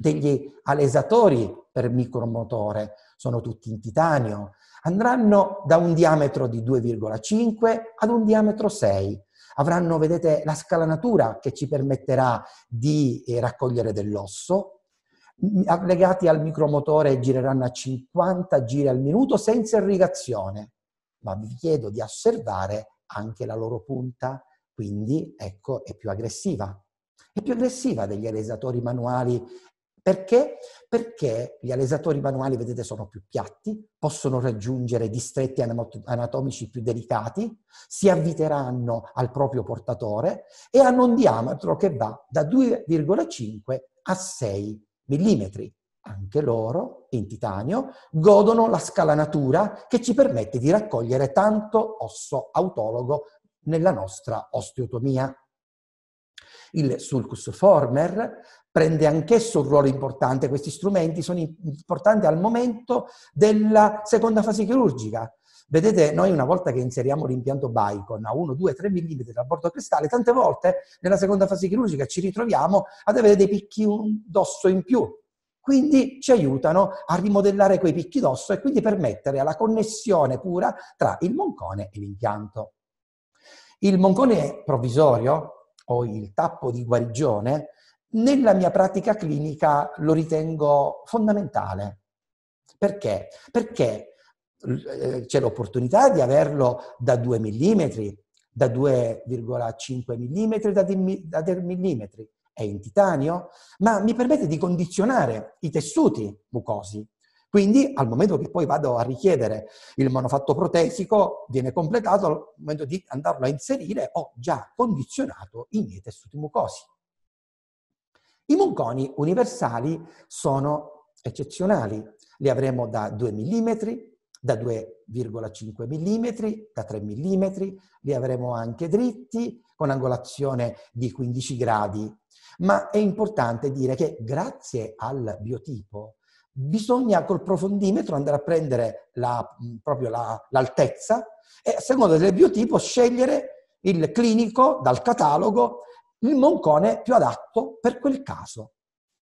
degli alesatori per micromotore, sono tutti in titanio, andranno da un diametro di 2,5 ad un diametro 6. Avranno, vedete, la scalanatura che ci permetterà di eh, raccogliere dell'osso. Mm, legati al micromotore gireranno a 50 giri al minuto senza irrigazione. Ma vi chiedo di osservare anche la loro punta, quindi ecco, è più aggressiva. È più aggressiva degli alesatori manuali perché? Perché gli alesatori manuali, vedete, sono più piatti, possono raggiungere distretti anatomici più delicati, si avviteranno al proprio portatore e hanno un diametro che va da 2,5 a 6 mm. Anche loro, in titanio, godono la scalanatura che ci permette di raccogliere tanto osso autologo nella nostra osteotomia il sulcus former prende anch'esso un ruolo importante, questi strumenti sono importanti al momento della seconda fase chirurgica. Vedete, noi una volta che inseriamo l'impianto Bicon a 1, 2, 3 mm dal bordo cristale, tante volte nella seconda fase chirurgica ci ritroviamo ad avere dei picchi d'osso in più, quindi ci aiutano a rimodellare quei picchi d'osso e quindi permettere alla connessione pura tra il moncone e l'impianto. Il moncone provvisorio o il tappo di guarigione, nella mia pratica clinica lo ritengo fondamentale. Perché? Perché eh, c'è l'opportunità di averlo da 2 mm, da 2,5 mm, da, da 3 mm, è in titanio, ma mi permette di condizionare i tessuti mucosi quindi al momento che poi vado a richiedere il manufatto protesico, viene completato, al momento di andarlo a inserire ho già condizionato i miei tessuti mucosi. I monconi universali sono eccezionali, li avremo da 2 mm, da 2,5 mm, da 3 mm, li avremo anche dritti con angolazione di 15 gradi, ma è importante dire che grazie al biotipo bisogna col profondimetro andare a prendere la, proprio la, l'altezza e a seconda del biotipo scegliere il clinico dal catalogo, il moncone più adatto per quel caso.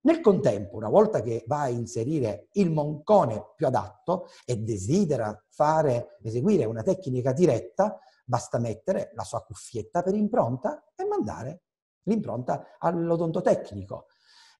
Nel contempo, una volta che va a inserire il moncone più adatto e desidera fare, eseguire una tecnica diretta, basta mettere la sua cuffietta per impronta e mandare l'impronta all'odontotecnico.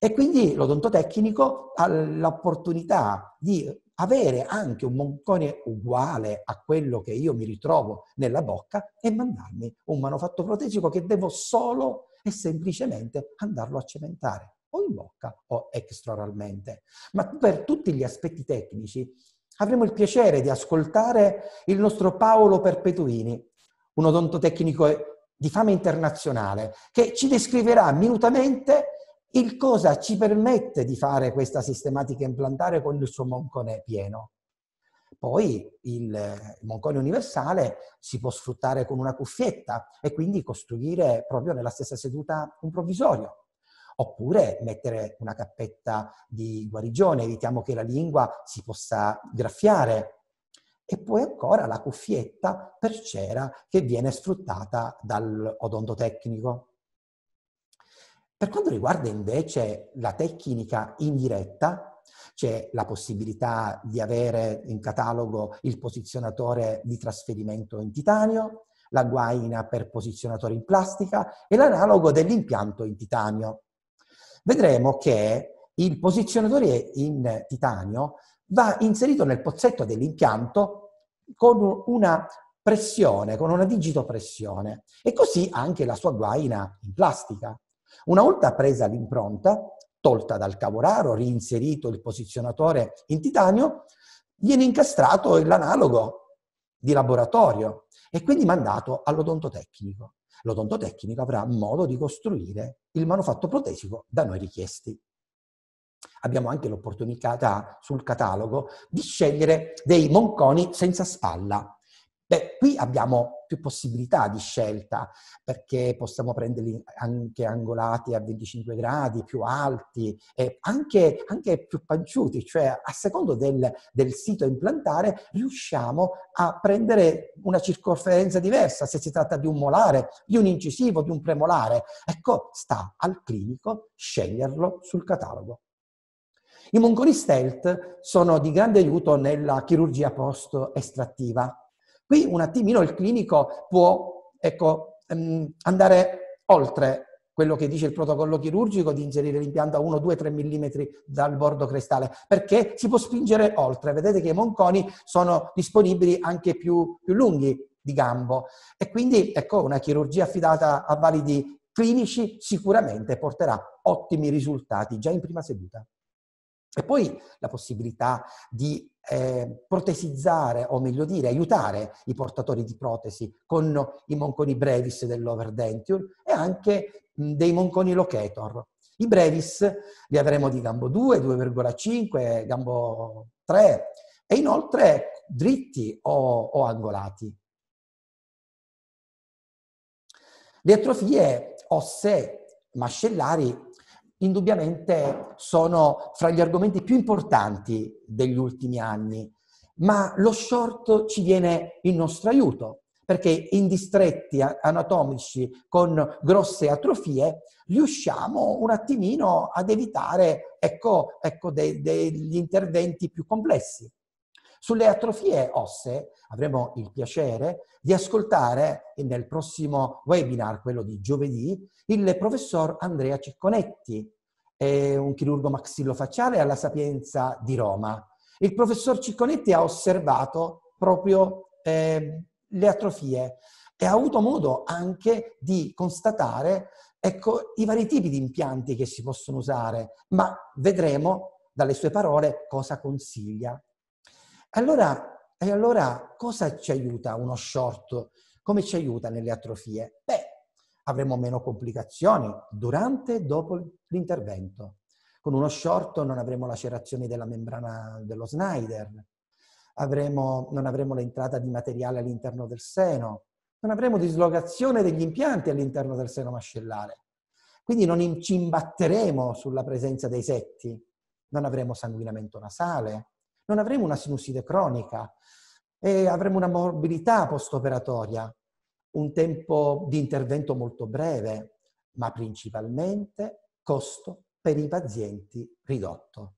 E quindi l'odontotecnico ha l'opportunità di avere anche un moncone uguale a quello che io mi ritrovo nella bocca e mandarmi un manufatto protesico che devo solo e semplicemente andarlo a cementare o in bocca o extraoralmente. Ma per tutti gli aspetti tecnici avremo il piacere di ascoltare il nostro Paolo Perpetuini, un odontotecnico di fama internazionale, che ci descriverà minutamente il cosa ci permette di fare questa sistematica implantare con il suo moncone pieno. Poi eh, il moncone universale si può sfruttare con una cuffietta e quindi costruire proprio nella stessa seduta un provvisorio oppure mettere una cappetta di guarigione, evitiamo che la lingua si possa graffiare. E poi ancora la cuffietta per cera che viene sfruttata dall'odontotecnico. Per quanto riguarda invece la tecnica indiretta, c'è la possibilità di avere in catalogo il posizionatore di trasferimento in titanio, la guaina per posizionatore in plastica e l'analogo dell'impianto in titanio. Vedremo che il posizionatore in titanio va inserito nel pozzetto dell'impianto con una pressione, con una digitopressione e così anche la sua guaina in plastica. Una volta presa l'impronta, tolta dal cavoraro, reinserito il posizionatore in titanio, viene incastrato l'analogo di laboratorio e quindi mandato all'odontotecnico. L'odontotecnico avrà modo di costruire il manufatto protesico da noi richiesti. Abbiamo anche l'opportunità sul catalogo di scegliere dei monconi senza spalla. Beh, qui abbiamo più possibilità di scelta, perché possiamo prenderli anche angolati a 25 gradi, più alti, e anche, anche più panciuti, cioè a secondo del, del sito implantare riusciamo a prendere una circonferenza diversa, se si tratta di un molare, di un incisivo, di un premolare. Ecco, sta al clinico sceglierlo sul catalogo. I mongoli stealth sono di grande aiuto nella chirurgia post-estrattiva Qui un attimino il clinico può ecco, ehm, andare oltre quello che dice il protocollo chirurgico di inserire l'impianto a 1, 2, 3 mm dal bordo crestale, perché si può spingere oltre. Vedete che i monconi sono disponibili anche più, più lunghi di gambo e quindi ecco una chirurgia affidata a validi clinici sicuramente porterà ottimi risultati già in prima seduta. E poi la possibilità di eh, protesizzare, o meglio dire, aiutare i portatori di protesi con i monconi brevis dell'overdentule e anche mh, dei monconi locator. I brevis li avremo di gambo 2, 2,5, gambo 3 e inoltre dritti o, o angolati. Le atrofie ossee mascellari indubbiamente sono fra gli argomenti più importanti degli ultimi anni, ma lo short ci viene in nostro aiuto, perché in distretti anatomici con grosse atrofie riusciamo un attimino ad evitare ecco, ecco degli interventi più complessi. Sulle atrofie ossee avremo il piacere di ascoltare nel prossimo webinar, quello di giovedì, il professor Andrea Cicconetti, è un chirurgo maxillofacciale alla Sapienza di Roma. Il professor Cicconetti ha osservato proprio eh, le atrofie e ha avuto modo anche di constatare ecco, i vari tipi di impianti che si possono usare, ma vedremo dalle sue parole cosa consiglia. Allora, e allora cosa ci aiuta uno short? Come ci aiuta nelle atrofie? Beh, avremo meno complicazioni durante e dopo l'intervento. Con uno short non avremo lacerazioni della membrana dello Snyder, avremo, non avremo l'entrata di materiale all'interno del seno, non avremo dislocazione degli impianti all'interno del seno mascellare. Quindi non ci imbatteremo sulla presenza dei setti, non avremo sanguinamento nasale, non avremo una sinusite cronica e avremo una morbidità postoperatoria un tempo di intervento molto breve, ma principalmente costo per i pazienti ridotto.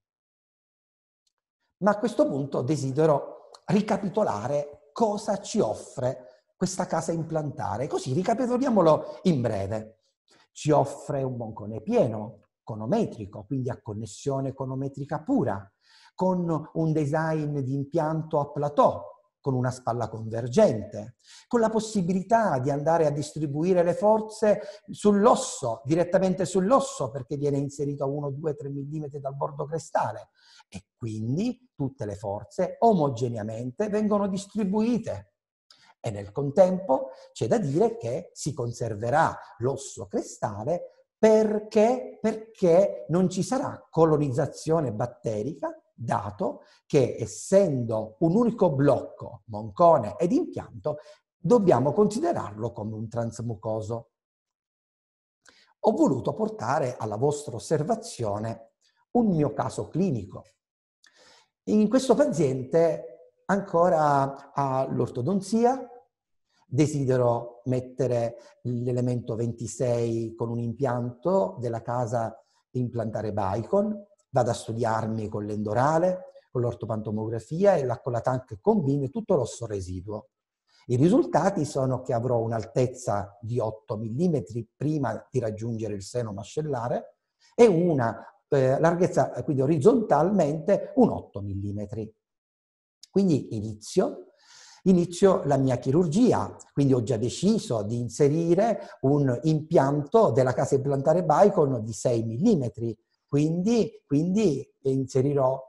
Ma a questo punto desidero ricapitolare cosa ci offre questa casa implantare. Così ricapitoliamolo in breve. Ci offre un boncone pieno, conometrico, quindi a connessione conometrica pura, con un design di impianto a plateau, con una spalla convergente, con la possibilità di andare a distribuire le forze sull'osso, direttamente sull'osso, perché viene inserito a 1, 2, 3 mm dal bordo crestale. E quindi tutte le forze omogeneamente vengono distribuite. E nel contempo c'è da dire che si conserverà l'osso crestale perché, perché non ci sarà colonizzazione batterica dato che essendo un unico blocco, moncone ed impianto, dobbiamo considerarlo come un transmucoso. Ho voluto portare alla vostra osservazione un mio caso clinico. In questo paziente ancora ha l'ortodonzia, desidero mettere l'elemento 26 con un impianto della casa implantare Bicon, vado a studiarmi con l'endorale, con l'ortopantomografia e la, con la TANC combine tutto l'osso residuo. I risultati sono che avrò un'altezza di 8 mm prima di raggiungere il seno mascellare e una eh, larghezza, eh, quindi orizzontalmente, un 8 mm. Quindi inizio, inizio la mia chirurgia, quindi ho già deciso di inserire un impianto della casa implantare Bicon di 6 mm quindi, quindi inserirò,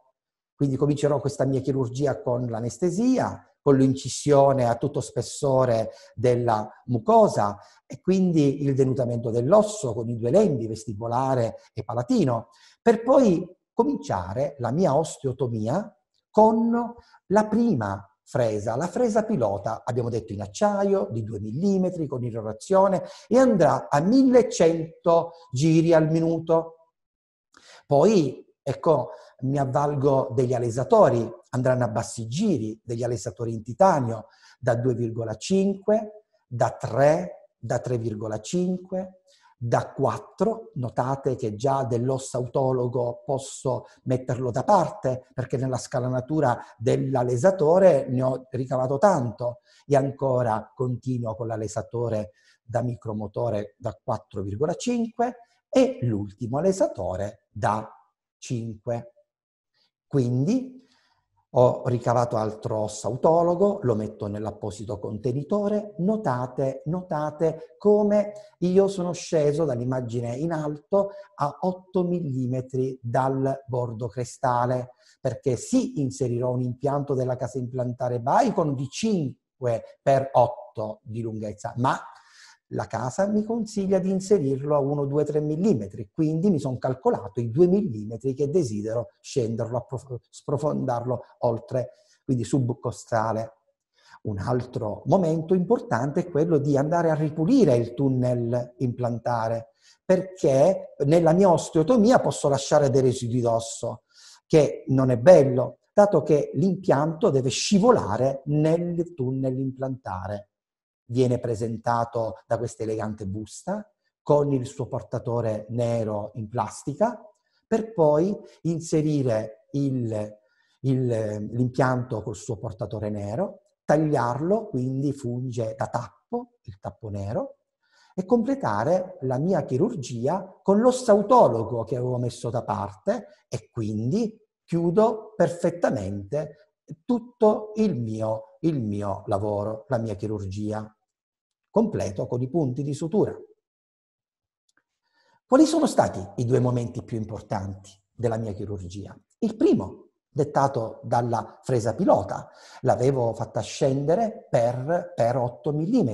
quindi comincerò questa mia chirurgia con l'anestesia, con l'incisione a tutto spessore della mucosa e quindi il denutamento dell'osso con i due lembi vestibolare e palatino, per poi cominciare la mia osteotomia con la prima fresa, la fresa pilota, abbiamo detto in acciaio, di 2 mm, con irrorazione, e andrà a 1100 giri al minuto. Poi, ecco, mi avvalgo degli alesatori, andranno a bassi giri, degli alesatori in titanio, da 2,5, da 3, da 3,5, da 4, notate che già dell'osso autologo posso metterlo da parte perché nella scalanatura dell'alesatore ne ho ricavato tanto e ancora continuo con l'alesatore da micromotore da 4,5 e l'ultimo lesatore da 5. Quindi ho ricavato altro osso autologo, lo metto nell'apposito contenitore. Notate, notate come io sono sceso dall'immagine in alto a 8 mm dal bordo crestale, perché sì inserirò un impianto della casa implantare Bicon di 5 per 8 di lunghezza, ma la casa mi consiglia di inserirlo a 1, 2, 3 mm, quindi mi sono calcolato i 2 mm che desidero scenderlo, sprofondarlo oltre, quindi subcostale. Un altro momento importante è quello di andare a ripulire il tunnel implantare, perché nella mia osteotomia posso lasciare dei residui d'osso, che non è bello, dato che l'impianto deve scivolare nel tunnel implantare viene presentato da questa elegante busta con il suo portatore nero in plastica, per poi inserire il, il, l'impianto col suo portatore nero, tagliarlo, quindi funge da tappo, il tappo nero, e completare la mia chirurgia con lo sautologo che avevo messo da parte e quindi chiudo perfettamente tutto il mio, il mio lavoro, la mia chirurgia completo con i punti di sutura. Quali sono stati i due momenti più importanti della mia chirurgia? Il primo, dettato dalla fresa pilota, l'avevo fatta scendere per, per 8 mm,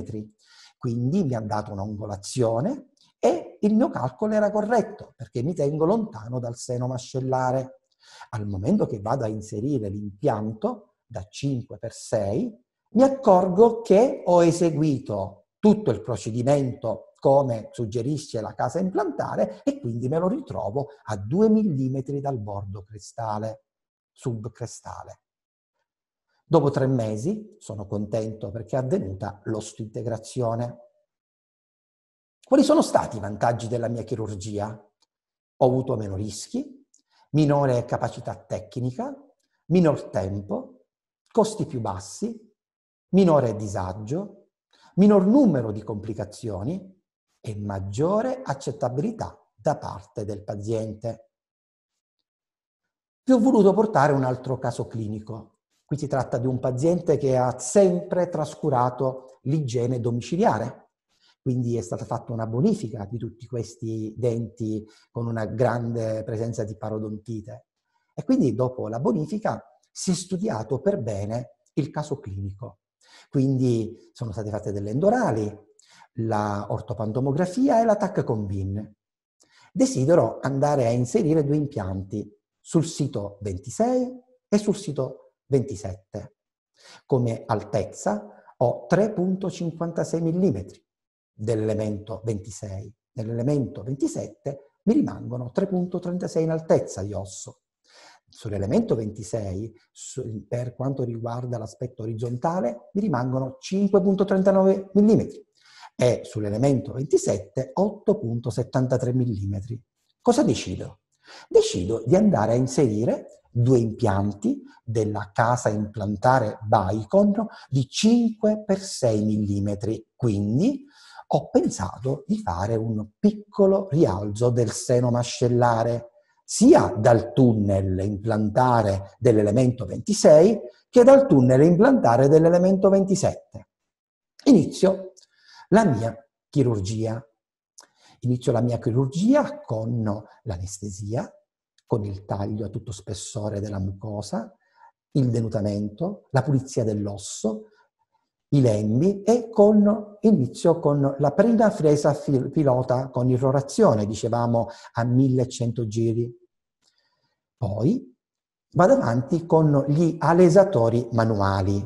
quindi mi ha dato un'angolazione e il mio calcolo era corretto perché mi tengo lontano dal seno mascellare. Al momento che vado a inserire l'impianto da 5 per 6, mi accorgo che ho eseguito tutto il procedimento come suggerisce la casa implantare e quindi me lo ritrovo a 2 mm dal bordo cristale, subcrestale. Dopo tre mesi sono contento perché è avvenuta l'ostointegrazione. Quali sono stati i vantaggi della mia chirurgia? Ho avuto meno rischi, minore capacità tecnica, minor tempo, costi più bassi, minore disagio, minor numero di complicazioni e maggiore accettabilità da parte del paziente. Vi ho voluto portare un altro caso clinico. Qui si tratta di un paziente che ha sempre trascurato l'igiene domiciliare, quindi è stata fatta una bonifica di tutti questi denti con una grande presenza di parodontite. E quindi dopo la bonifica si è studiato per bene il caso clinico quindi sono state fatte delle endorali, la ortopantomografia e la TAC con BIN. Desidero andare a inserire due impianti sul sito 26 e sul sito 27. Come altezza ho 3.56 mm dell'elemento 26. Nell'elemento 27 mi rimangono 3.36 in altezza di osso. Sull'elemento 26, su, per quanto riguarda l'aspetto orizzontale, mi rimangono 5.39 mm e sull'elemento 27 8.73 mm. Cosa decido? Decido di andare a inserire due impianti della casa implantare Bicon di 5 x 6 mm. Quindi ho pensato di fare un piccolo rialzo del seno mascellare sia dal tunnel implantare dell'elemento 26 che dal tunnel implantare dell'elemento 27. Inizio la mia chirurgia. Inizio la mia chirurgia con l'anestesia, con il taglio a tutto spessore della mucosa, il denutamento, la pulizia dell'osso, i lembi e con, inizio con la prima fresa fil pilota con irrorazione, dicevamo a 1100 giri. Poi vado avanti con gli alesatori manuali.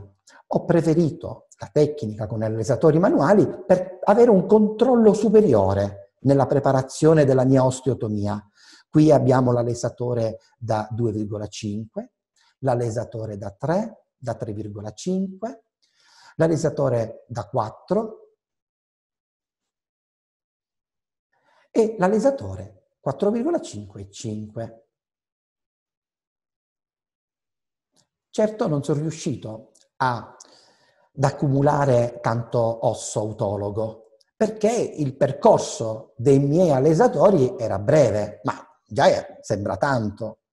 Ho preferito la tecnica con alesatori manuali per avere un controllo superiore nella preparazione della mia osteotomia. Qui abbiamo l'alesatore da 2,5, l'alesatore da 3, da 3,5, l'alizzatore da 4 e l'alizzatore 4,5 e 5. Certo non sono riuscito a, ad accumulare tanto osso autologo, perché il percorso dei miei allesatori era breve, ma già sembra tanto.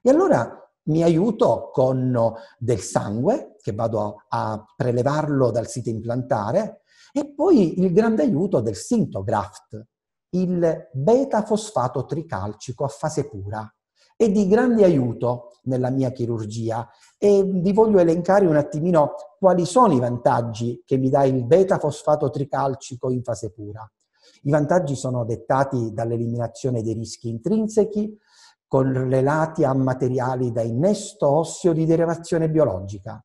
E allora mi aiuto con del sangue che vado a, a prelevarlo dal sito implantare, e poi il grande aiuto del Sintograft, il beta-fosfato tricalcico a fase pura. È di grande aiuto nella mia chirurgia e vi voglio elencare un attimino quali sono i vantaggi che mi dà il beta-fosfato tricalcico in fase pura. I vantaggi sono dettati dall'eliminazione dei rischi intrinsechi correlati a materiali da innesto osseo di derivazione biologica,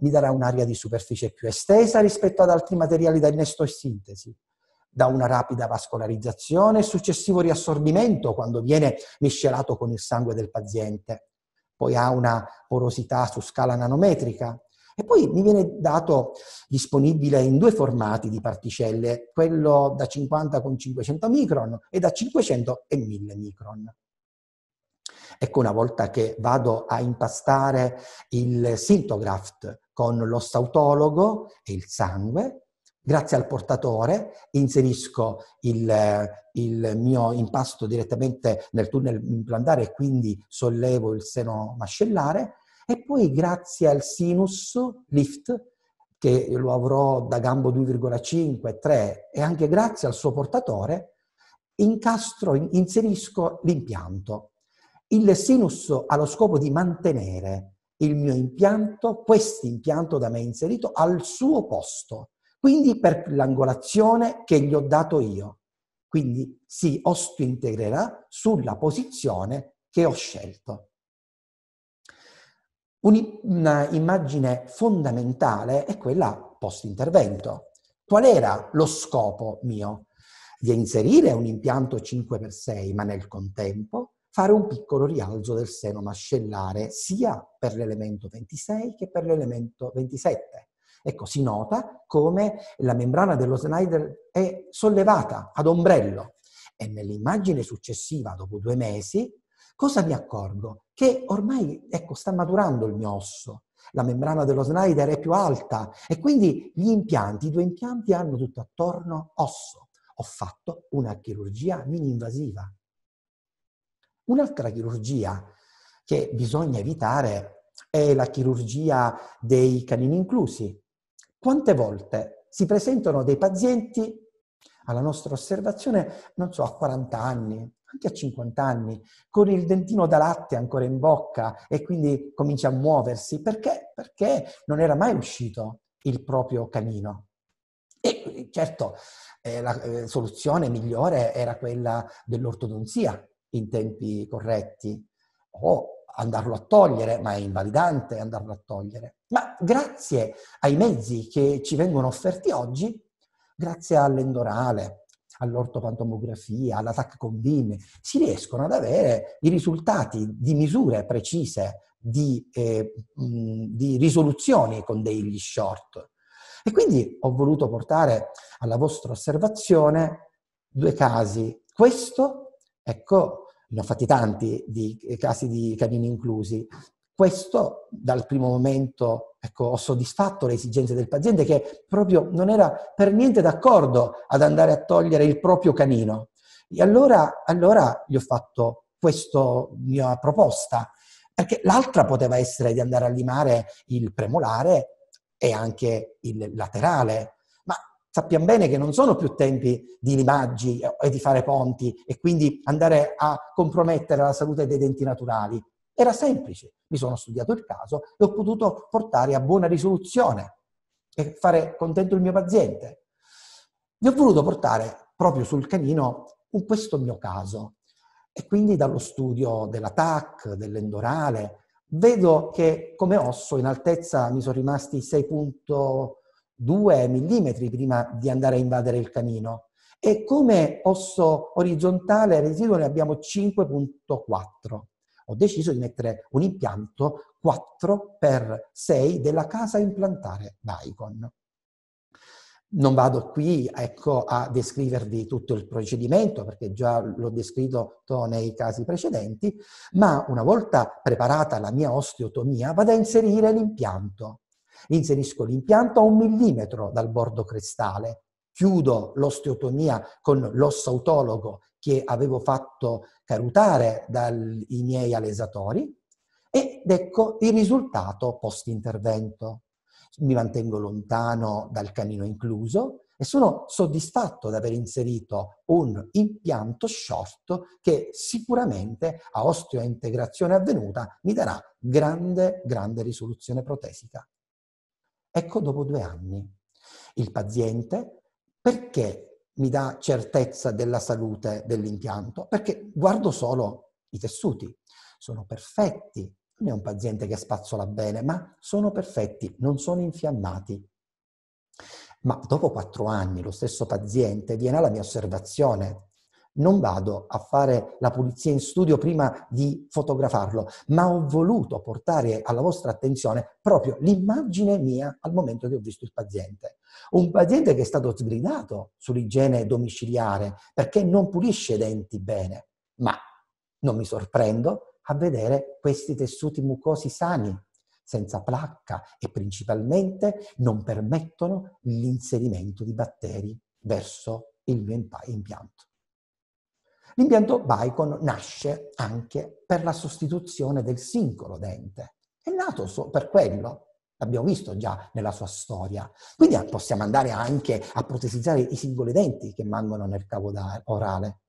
mi darà un'area di superficie più estesa rispetto ad altri materiali da innesto e sintesi, da una rapida vascolarizzazione e successivo riassorbimento quando viene miscelato con il sangue del paziente. Poi ha una porosità su scala nanometrica, e poi mi viene dato disponibile in due formati di particelle, quello da 50 con 500 micron e da 500 e 1000 micron. Ecco, una volta che vado a impastare il sintograft con lo stautologo e il sangue, grazie al portatore inserisco il, eh, il, mio impasto direttamente nel tunnel implantare e quindi sollevo il seno mascellare e poi grazie al sinus lift che lo avrò da gambo 2,5, 3 e anche grazie al suo portatore incastro, inserisco l'impianto. Il sinus ha lo scopo di mantenere il mio impianto, questo impianto da me inserito, al suo posto, quindi per l'angolazione che gli ho dato io. Quindi si ostintegrerà sulla posizione che ho scelto. Un'immagine fondamentale è quella post-intervento. Qual era lo scopo mio? Di inserire un impianto 5x6, ma nel contempo fare un piccolo rialzo del seno mascellare sia per l'elemento 26 che per l'elemento 27. Ecco, si nota come la membrana dello Snyder è sollevata ad ombrello e nell'immagine successiva, dopo due mesi, cosa mi accorgo? Che ormai, ecco, sta maturando il mio osso, la membrana dello Snyder è più alta e quindi gli impianti, i due impianti hanno tutto attorno osso. Ho fatto una chirurgia mini-invasiva Un'altra chirurgia che bisogna evitare è la chirurgia dei canini inclusi. Quante volte si presentano dei pazienti alla nostra osservazione, non so, a 40 anni, anche a 50 anni, con il dentino da latte ancora in bocca e quindi comincia a muoversi. Perché? Perché non era mai uscito il proprio canino. E certo, eh, la eh, soluzione migliore era quella dell'ortodonzia, in tempi corretti o andarlo a togliere, ma è invalidante andarlo a togliere. Ma grazie ai mezzi che ci vengono offerti oggi, grazie all'endorale, all'ortopantomografia, alla TAC BIM, si riescono ad avere i risultati di misure precise, di, eh, mh, di risoluzioni con degli short. E quindi ho voluto portare alla vostra osservazione due casi, questo Ecco, ne ho fatti tanti di eh, casi di canini inclusi. Questo dal primo momento ecco, ho soddisfatto le esigenze del paziente che proprio non era per niente d'accordo ad andare a togliere il proprio canino. E allora, allora gli ho fatto questa mia proposta, perché l'altra poteva essere di andare a limare il premolare e anche il laterale, sappiamo bene che non sono più tempi di limaggi e di fare ponti e quindi andare a compromettere la salute dei denti naturali. Era semplice, mi sono studiato il caso e ho potuto portare a buona risoluzione e fare contento il mio paziente. Vi ho voluto portare proprio sul canino questo mio caso e quindi dallo studio della TAC, dell'endorale, vedo che come osso in altezza mi sono rimasti 6. 2 mm prima di andare a invadere il camino e come osso orizzontale residuo ne abbiamo 5.4. Ho deciso di mettere un impianto 4x6 della casa implantare Bicon. Non vado qui ecco, a descrivervi tutto il procedimento perché già l'ho descritto nei casi precedenti, ma una volta preparata la mia osteotomia vado a inserire l'impianto. Inserisco l'impianto a un millimetro dal bordo cristale, chiudo l'osteotomia con l'ossautologo che avevo fatto carutare dai miei alesatori ed ecco il risultato post intervento. Mi mantengo lontano dal canino incluso e sono soddisfatto di aver inserito un impianto short che sicuramente a osteointegrazione avvenuta mi darà grande, grande risoluzione protesica. Ecco dopo due anni. Il paziente perché mi dà certezza della salute dell'impianto? Perché guardo solo i tessuti, sono perfetti. Non è un paziente che spazzola bene, ma sono perfetti, non sono infiammati. Ma dopo quattro anni lo stesso paziente viene alla mia osservazione non vado a fare la pulizia in studio prima di fotografarlo, ma ho voluto portare alla vostra attenzione proprio l'immagine mia al momento che ho visto il paziente. Un paziente che è stato sgridato sull'igiene domiciliare perché non pulisce i denti bene, ma non mi sorprendo a vedere questi tessuti mucosi sani, senza placca e principalmente non permettono l'inserimento di batteri verso il mio impianto. L'impianto Bicon nasce anche per la sostituzione del singolo dente. È nato so per quello, l'abbiamo visto già nella sua storia. Quindi ah, possiamo andare anche a protesizzare i singoli denti che mangono nel cavo orale.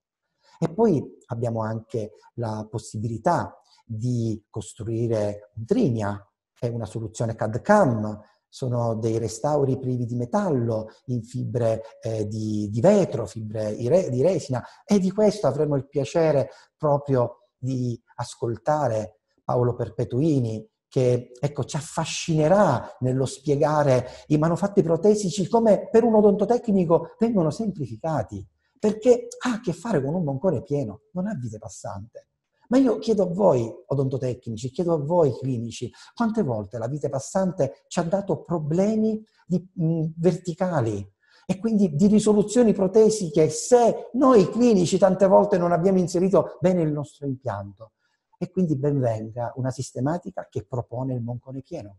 E poi abbiamo anche la possibilità di costruire un trinia, è una soluzione CAD-CAM sono dei restauri privi di metallo, in fibre eh, di, di, vetro, fibre di resina e di questo avremo il piacere proprio di ascoltare Paolo Perpetuini che ecco, ci affascinerà nello spiegare i manufatti protesici come per un odontotecnico vengono semplificati, perché ha a che fare con un boncone pieno, non ha vite passante. Ma io chiedo a voi, odontotecnici, chiedo a voi clinici, quante volte la vite passante ci ha dato problemi di, mh, verticali, e quindi di risoluzioni protesiche se noi clinici tante volte non abbiamo inserito bene il nostro impianto. E quindi benvenga una sistematica che propone il moncone pieno.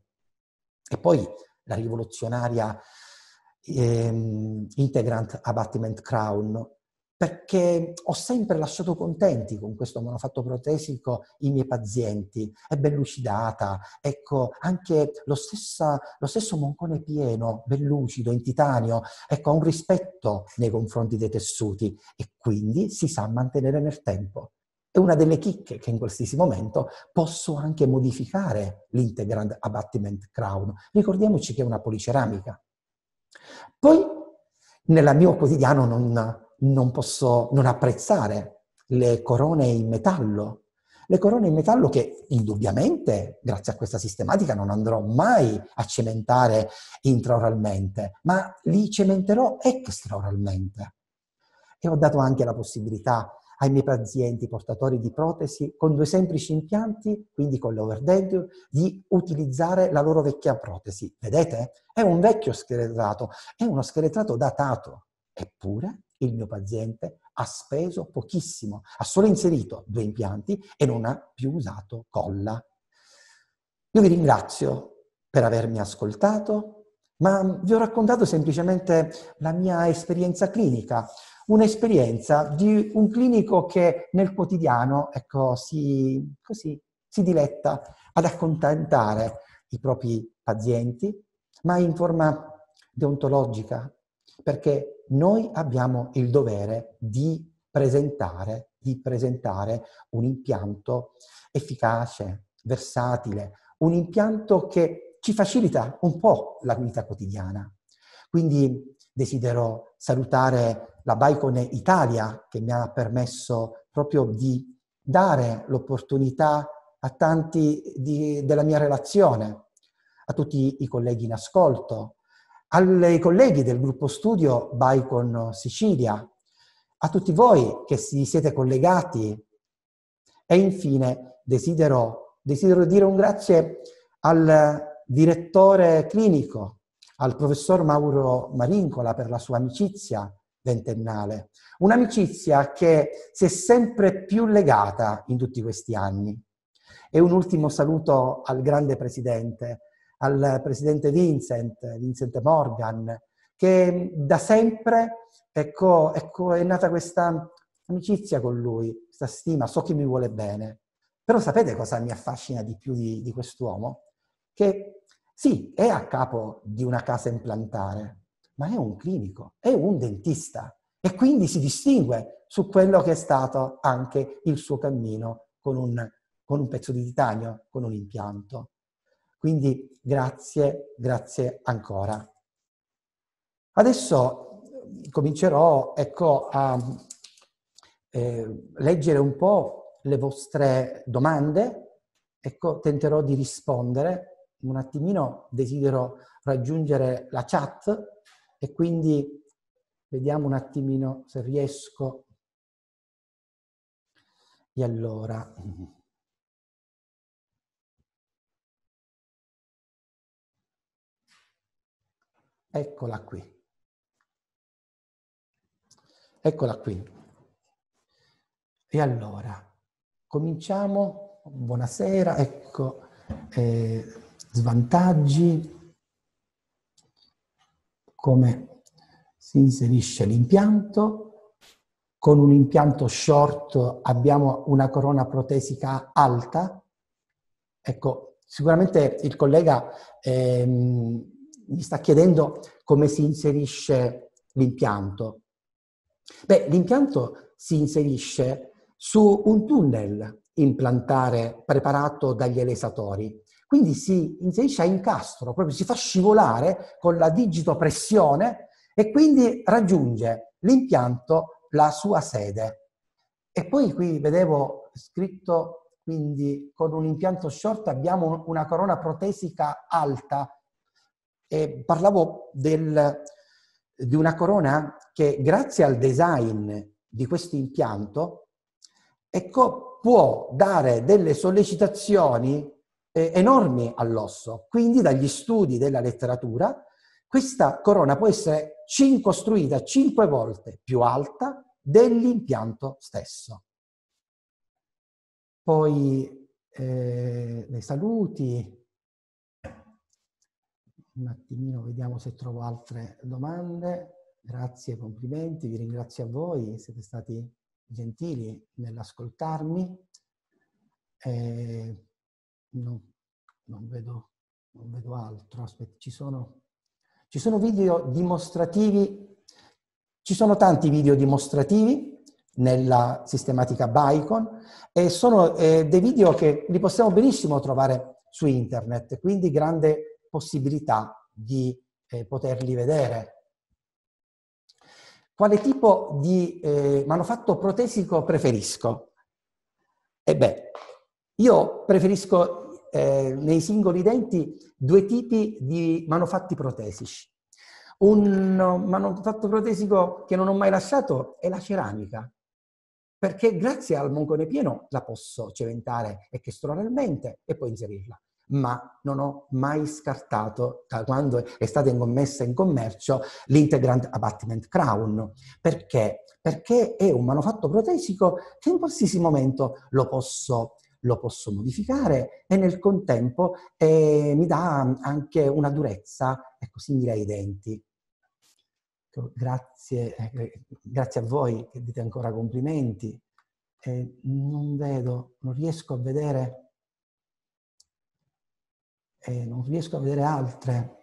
E poi la rivoluzionaria ehm, Integrant Abattement Crown perché ho sempre lasciato contenti con questo monofatto protesico i miei pazienti, è ben lucidata, ecco, anche lo, stessa, lo stesso moncone pieno, ben lucido, in titanio, ecco, ha un rispetto nei confronti dei tessuti e quindi si sa mantenere nel tempo. È una delle chicche che in qualsiasi momento posso anche modificare l'integrand abattiment crown. Ricordiamoci che è una policeramica. Poi, nella mio quotidiano non non posso non apprezzare le corone in metallo. Le corone in metallo che indubbiamente, grazie a questa sistematica, non andrò mai a cementare intraoralmente, ma li cementerò extraoralmente. E ho dato anche la possibilità ai miei pazienti portatori di protesi con due semplici impianti, quindi con l'overdent, di utilizzare la loro vecchia protesi. Vedete? È un vecchio scheletrato, è uno scheletrato datato. Eppure il mio paziente ha speso pochissimo, ha solo inserito due impianti e non ha più usato colla. Io vi ringrazio per avermi ascoltato, ma vi ho raccontato semplicemente la mia esperienza clinica, un'esperienza di un clinico che nel quotidiano ecco, si, così, si diletta ad accontentare i propri pazienti, ma in forma deontologica, perché noi abbiamo il dovere di presentare, di presentare un impianto efficace, versatile, un impianto che ci facilita un po' la vita quotidiana. Quindi desidero salutare la Baicone Italia che mi ha permesso proprio di dare l'opportunità a tanti di, della mia relazione, a tutti i colleghi in ascolto, ai colleghi del gruppo studio Baikon Sicilia, a tutti voi che si siete collegati e infine desidero, desidero dire un grazie al direttore clinico, al professor Mauro Marincola per la sua amicizia ventennale, un'amicizia che si è sempre più legata in tutti questi anni. E un ultimo saluto al grande presidente al presidente Vincent, Vincent Morgan, che da sempre ecco, ecco, è nata questa amicizia con lui, questa stima, so che mi vuole bene. Però sapete cosa mi affascina di più di, di quest'uomo? Che sì, è a capo di una casa implantare, ma è un clinico, è un dentista e quindi si distingue su quello che è stato anche il suo cammino con un, con un pezzo di titanio, con un impianto. Quindi grazie, grazie ancora. Adesso eh, comincerò ecco, a eh, leggere un po' le vostre domande, ecco, tenterò di rispondere. Un attimino desidero raggiungere la chat e quindi vediamo un attimino se riesco. E allora... Eccola qui. Eccola qui. E allora, cominciamo. Buonasera, ecco, eh, svantaggi, come si inserisce l'impianto. Con un impianto short abbiamo una corona protesica alta. Ecco, sicuramente il collega... Ehm, mi sta chiedendo come si inserisce l'impianto. Beh, l'impianto si inserisce su un tunnel implantare preparato dagli elesatori. Quindi si inserisce a incastro, proprio si fa scivolare con la digitopressione e quindi raggiunge l'impianto la sua sede. E poi qui vedevo scritto, quindi con un impianto short abbiamo una corona protesica alta e parlavo del, di una corona che grazie al design di questo impianto ecco, può dare delle sollecitazioni eh, enormi all'osso. Quindi dagli studi della letteratura questa corona può essere costruita cinque volte più alta dell'impianto stesso. Poi eh, dei saluti, un attimino vediamo se trovo altre domande. Grazie, complimenti, vi ringrazio a voi, siete stati gentili nell'ascoltarmi. Eh, no, non, vedo, non, vedo, altro, aspetta, ci sono, ci sono video dimostrativi, ci sono tanti video dimostrativi nella sistematica Bicon e sono eh, dei video che li possiamo benissimo trovare su internet, quindi grande possibilità di eh, poterli vedere. Quale tipo di eh, manufatto protesico preferisco? E eh beh, io preferisco eh, nei singoli denti due tipi di manufatti protesici. Un manufatto protesico che non ho mai lasciato è la ceramica, perché grazie al mongone pieno la posso cementare extraoralmente e poi inserirla ma non ho mai scartato, da quando è stata immessa in commercio, l'Integrant Abatment Crown. Perché? Perché è un manufatto protesico che in qualsiasi momento lo posso lo posso modificare e nel contempo eh, mi dà anche una durezza ecco, simile ai denti. Ecco, grazie, ecco. eh, grazie a voi che dite ancora complimenti. Eh, non vedo, non riesco a vedere e non riesco a vedere altre.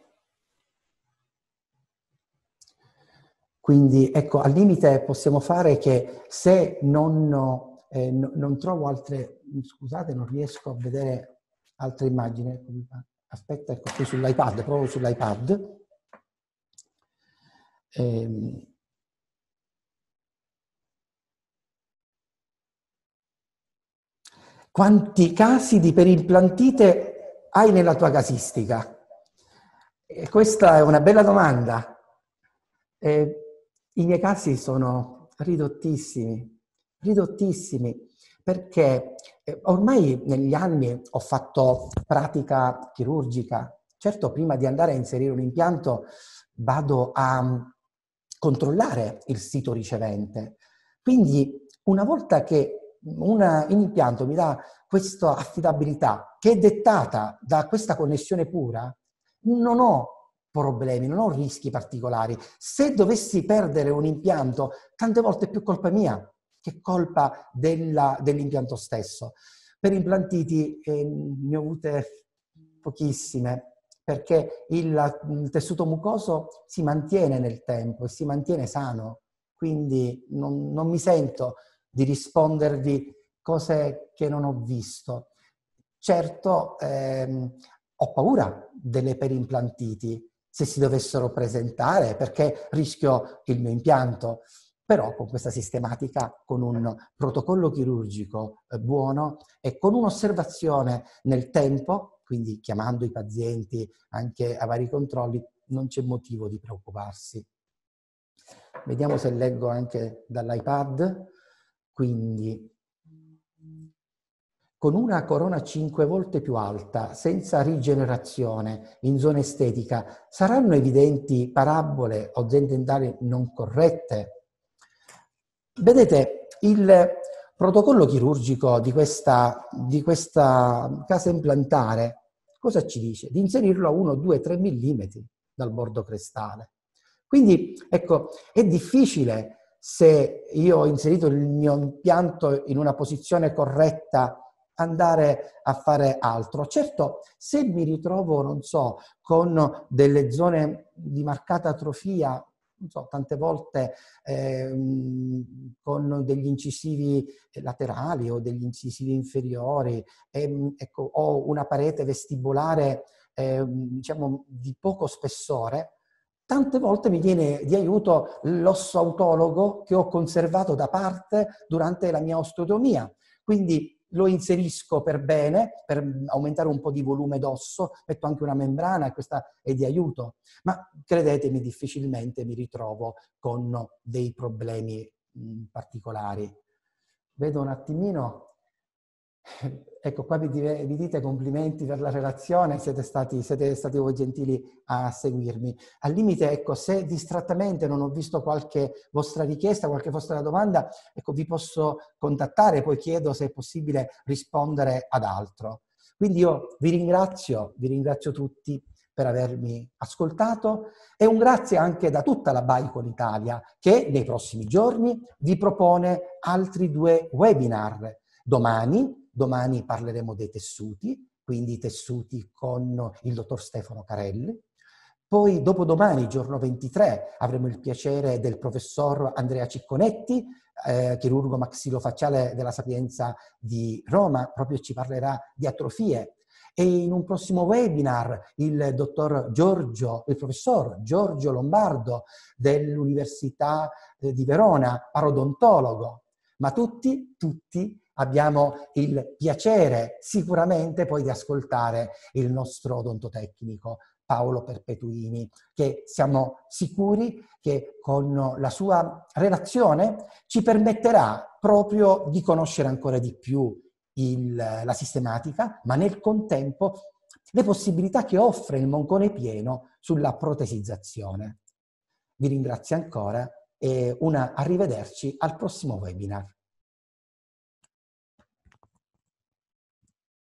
Quindi ecco, al limite possiamo fare che se non, eh, non trovo altre, scusate, non riesco a vedere altre immagini, ecco, aspetta, ecco qui sull'iPad, provo sull'iPad. Eh, quanti casi di periplantite hai nella tua casistica? E questa è una bella domanda. Eh, I miei casi sono ridottissimi, ridottissimi, perché eh, ormai negli anni ho fatto pratica chirurgica. Certo, prima di andare a inserire un impianto vado a mm, controllare il sito ricevente. Quindi, una volta che una, un impianto mi dà questa affidabilità che è dettata da questa connessione pura, non ho problemi, non ho rischi particolari. Se dovessi perdere un impianto, tante volte è più colpa mia che colpa della, dell'impianto stesso. Per implantiti eh, ne ho avute pochissime, perché il, il, tessuto mucoso si mantiene nel tempo e si mantiene sano, quindi non, non mi sento di rispondervi cose che non ho visto. Certo, ehm, ho paura delle perimplantiti se si dovessero presentare perché rischio il mio impianto. Però con questa sistematica, con un protocollo chirurgico eh, buono e con un'osservazione nel tempo, quindi chiamando i pazienti anche a vari controlli, non c'è motivo di preoccuparsi. Vediamo se leggo anche dall'iPad. Quindi, con una corona cinque volte più alta, senza rigenerazione, in zona estetica, saranno evidenti parabole o zendentali non corrette? Vedete, il protocollo chirurgico di questa, di questa casa implantare cosa ci dice? Di inserirlo a 1, 2, 3 mm dal bordo crestale. Quindi, ecco, è difficile se io ho inserito il mio impianto in una posizione corretta, andare a fare altro. Certo, se mi ritrovo, non so, con delle zone di marcata atrofia, non so, tante volte eh, con degli incisivi laterali o degli incisivi inferiori, e, ehm, ecco, ho una parete vestibolare eh, diciamo, di poco spessore, Tante volte mi viene di aiuto l'osso autologo che ho conservato da parte durante la mia osteotomia. Quindi lo inserisco per bene, per aumentare un po' di volume d'osso, metto anche una membrana e questa è di aiuto. Ma credetemi, difficilmente mi ritrovo con dei problemi particolari. Vedo un attimino Ecco, qua vi, dire, vi, dite complimenti per la relazione, siete stati, siete stati voi gentili a seguirmi. Al limite, ecco, se distrattamente non ho visto qualche vostra richiesta, qualche vostra domanda, ecco, vi posso contattare, poi chiedo se è possibile rispondere ad altro. Quindi io vi ringrazio, vi ringrazio tutti per avermi ascoltato e un grazie anche da tutta la Baicon Italia che nei prossimi giorni vi propone altri due webinar. Domani Domani parleremo dei tessuti, quindi tessuti con il dottor Stefano Carelli. Poi dopodomani, giorno 23, avremo il piacere del professor Andrea Cicconetti, eh, chirurgo maxillofacciale della Sapienza di Roma, proprio ci parlerà di atrofie. E in un prossimo webinar il dottor Giorgio, il professor Giorgio Lombardo dell'Università eh, di Verona, parodontologo. Ma tutti, tutti abbiamo il piacere sicuramente poi di ascoltare il nostro odontotecnico Paolo Perpetuini, che siamo sicuri che con la sua relazione ci permetterà proprio di conoscere ancora di più il, la sistematica, ma nel contempo le possibilità che offre il Moncone Pieno sulla protesizzazione. Vi ringrazio ancora e una arrivederci al prossimo webinar.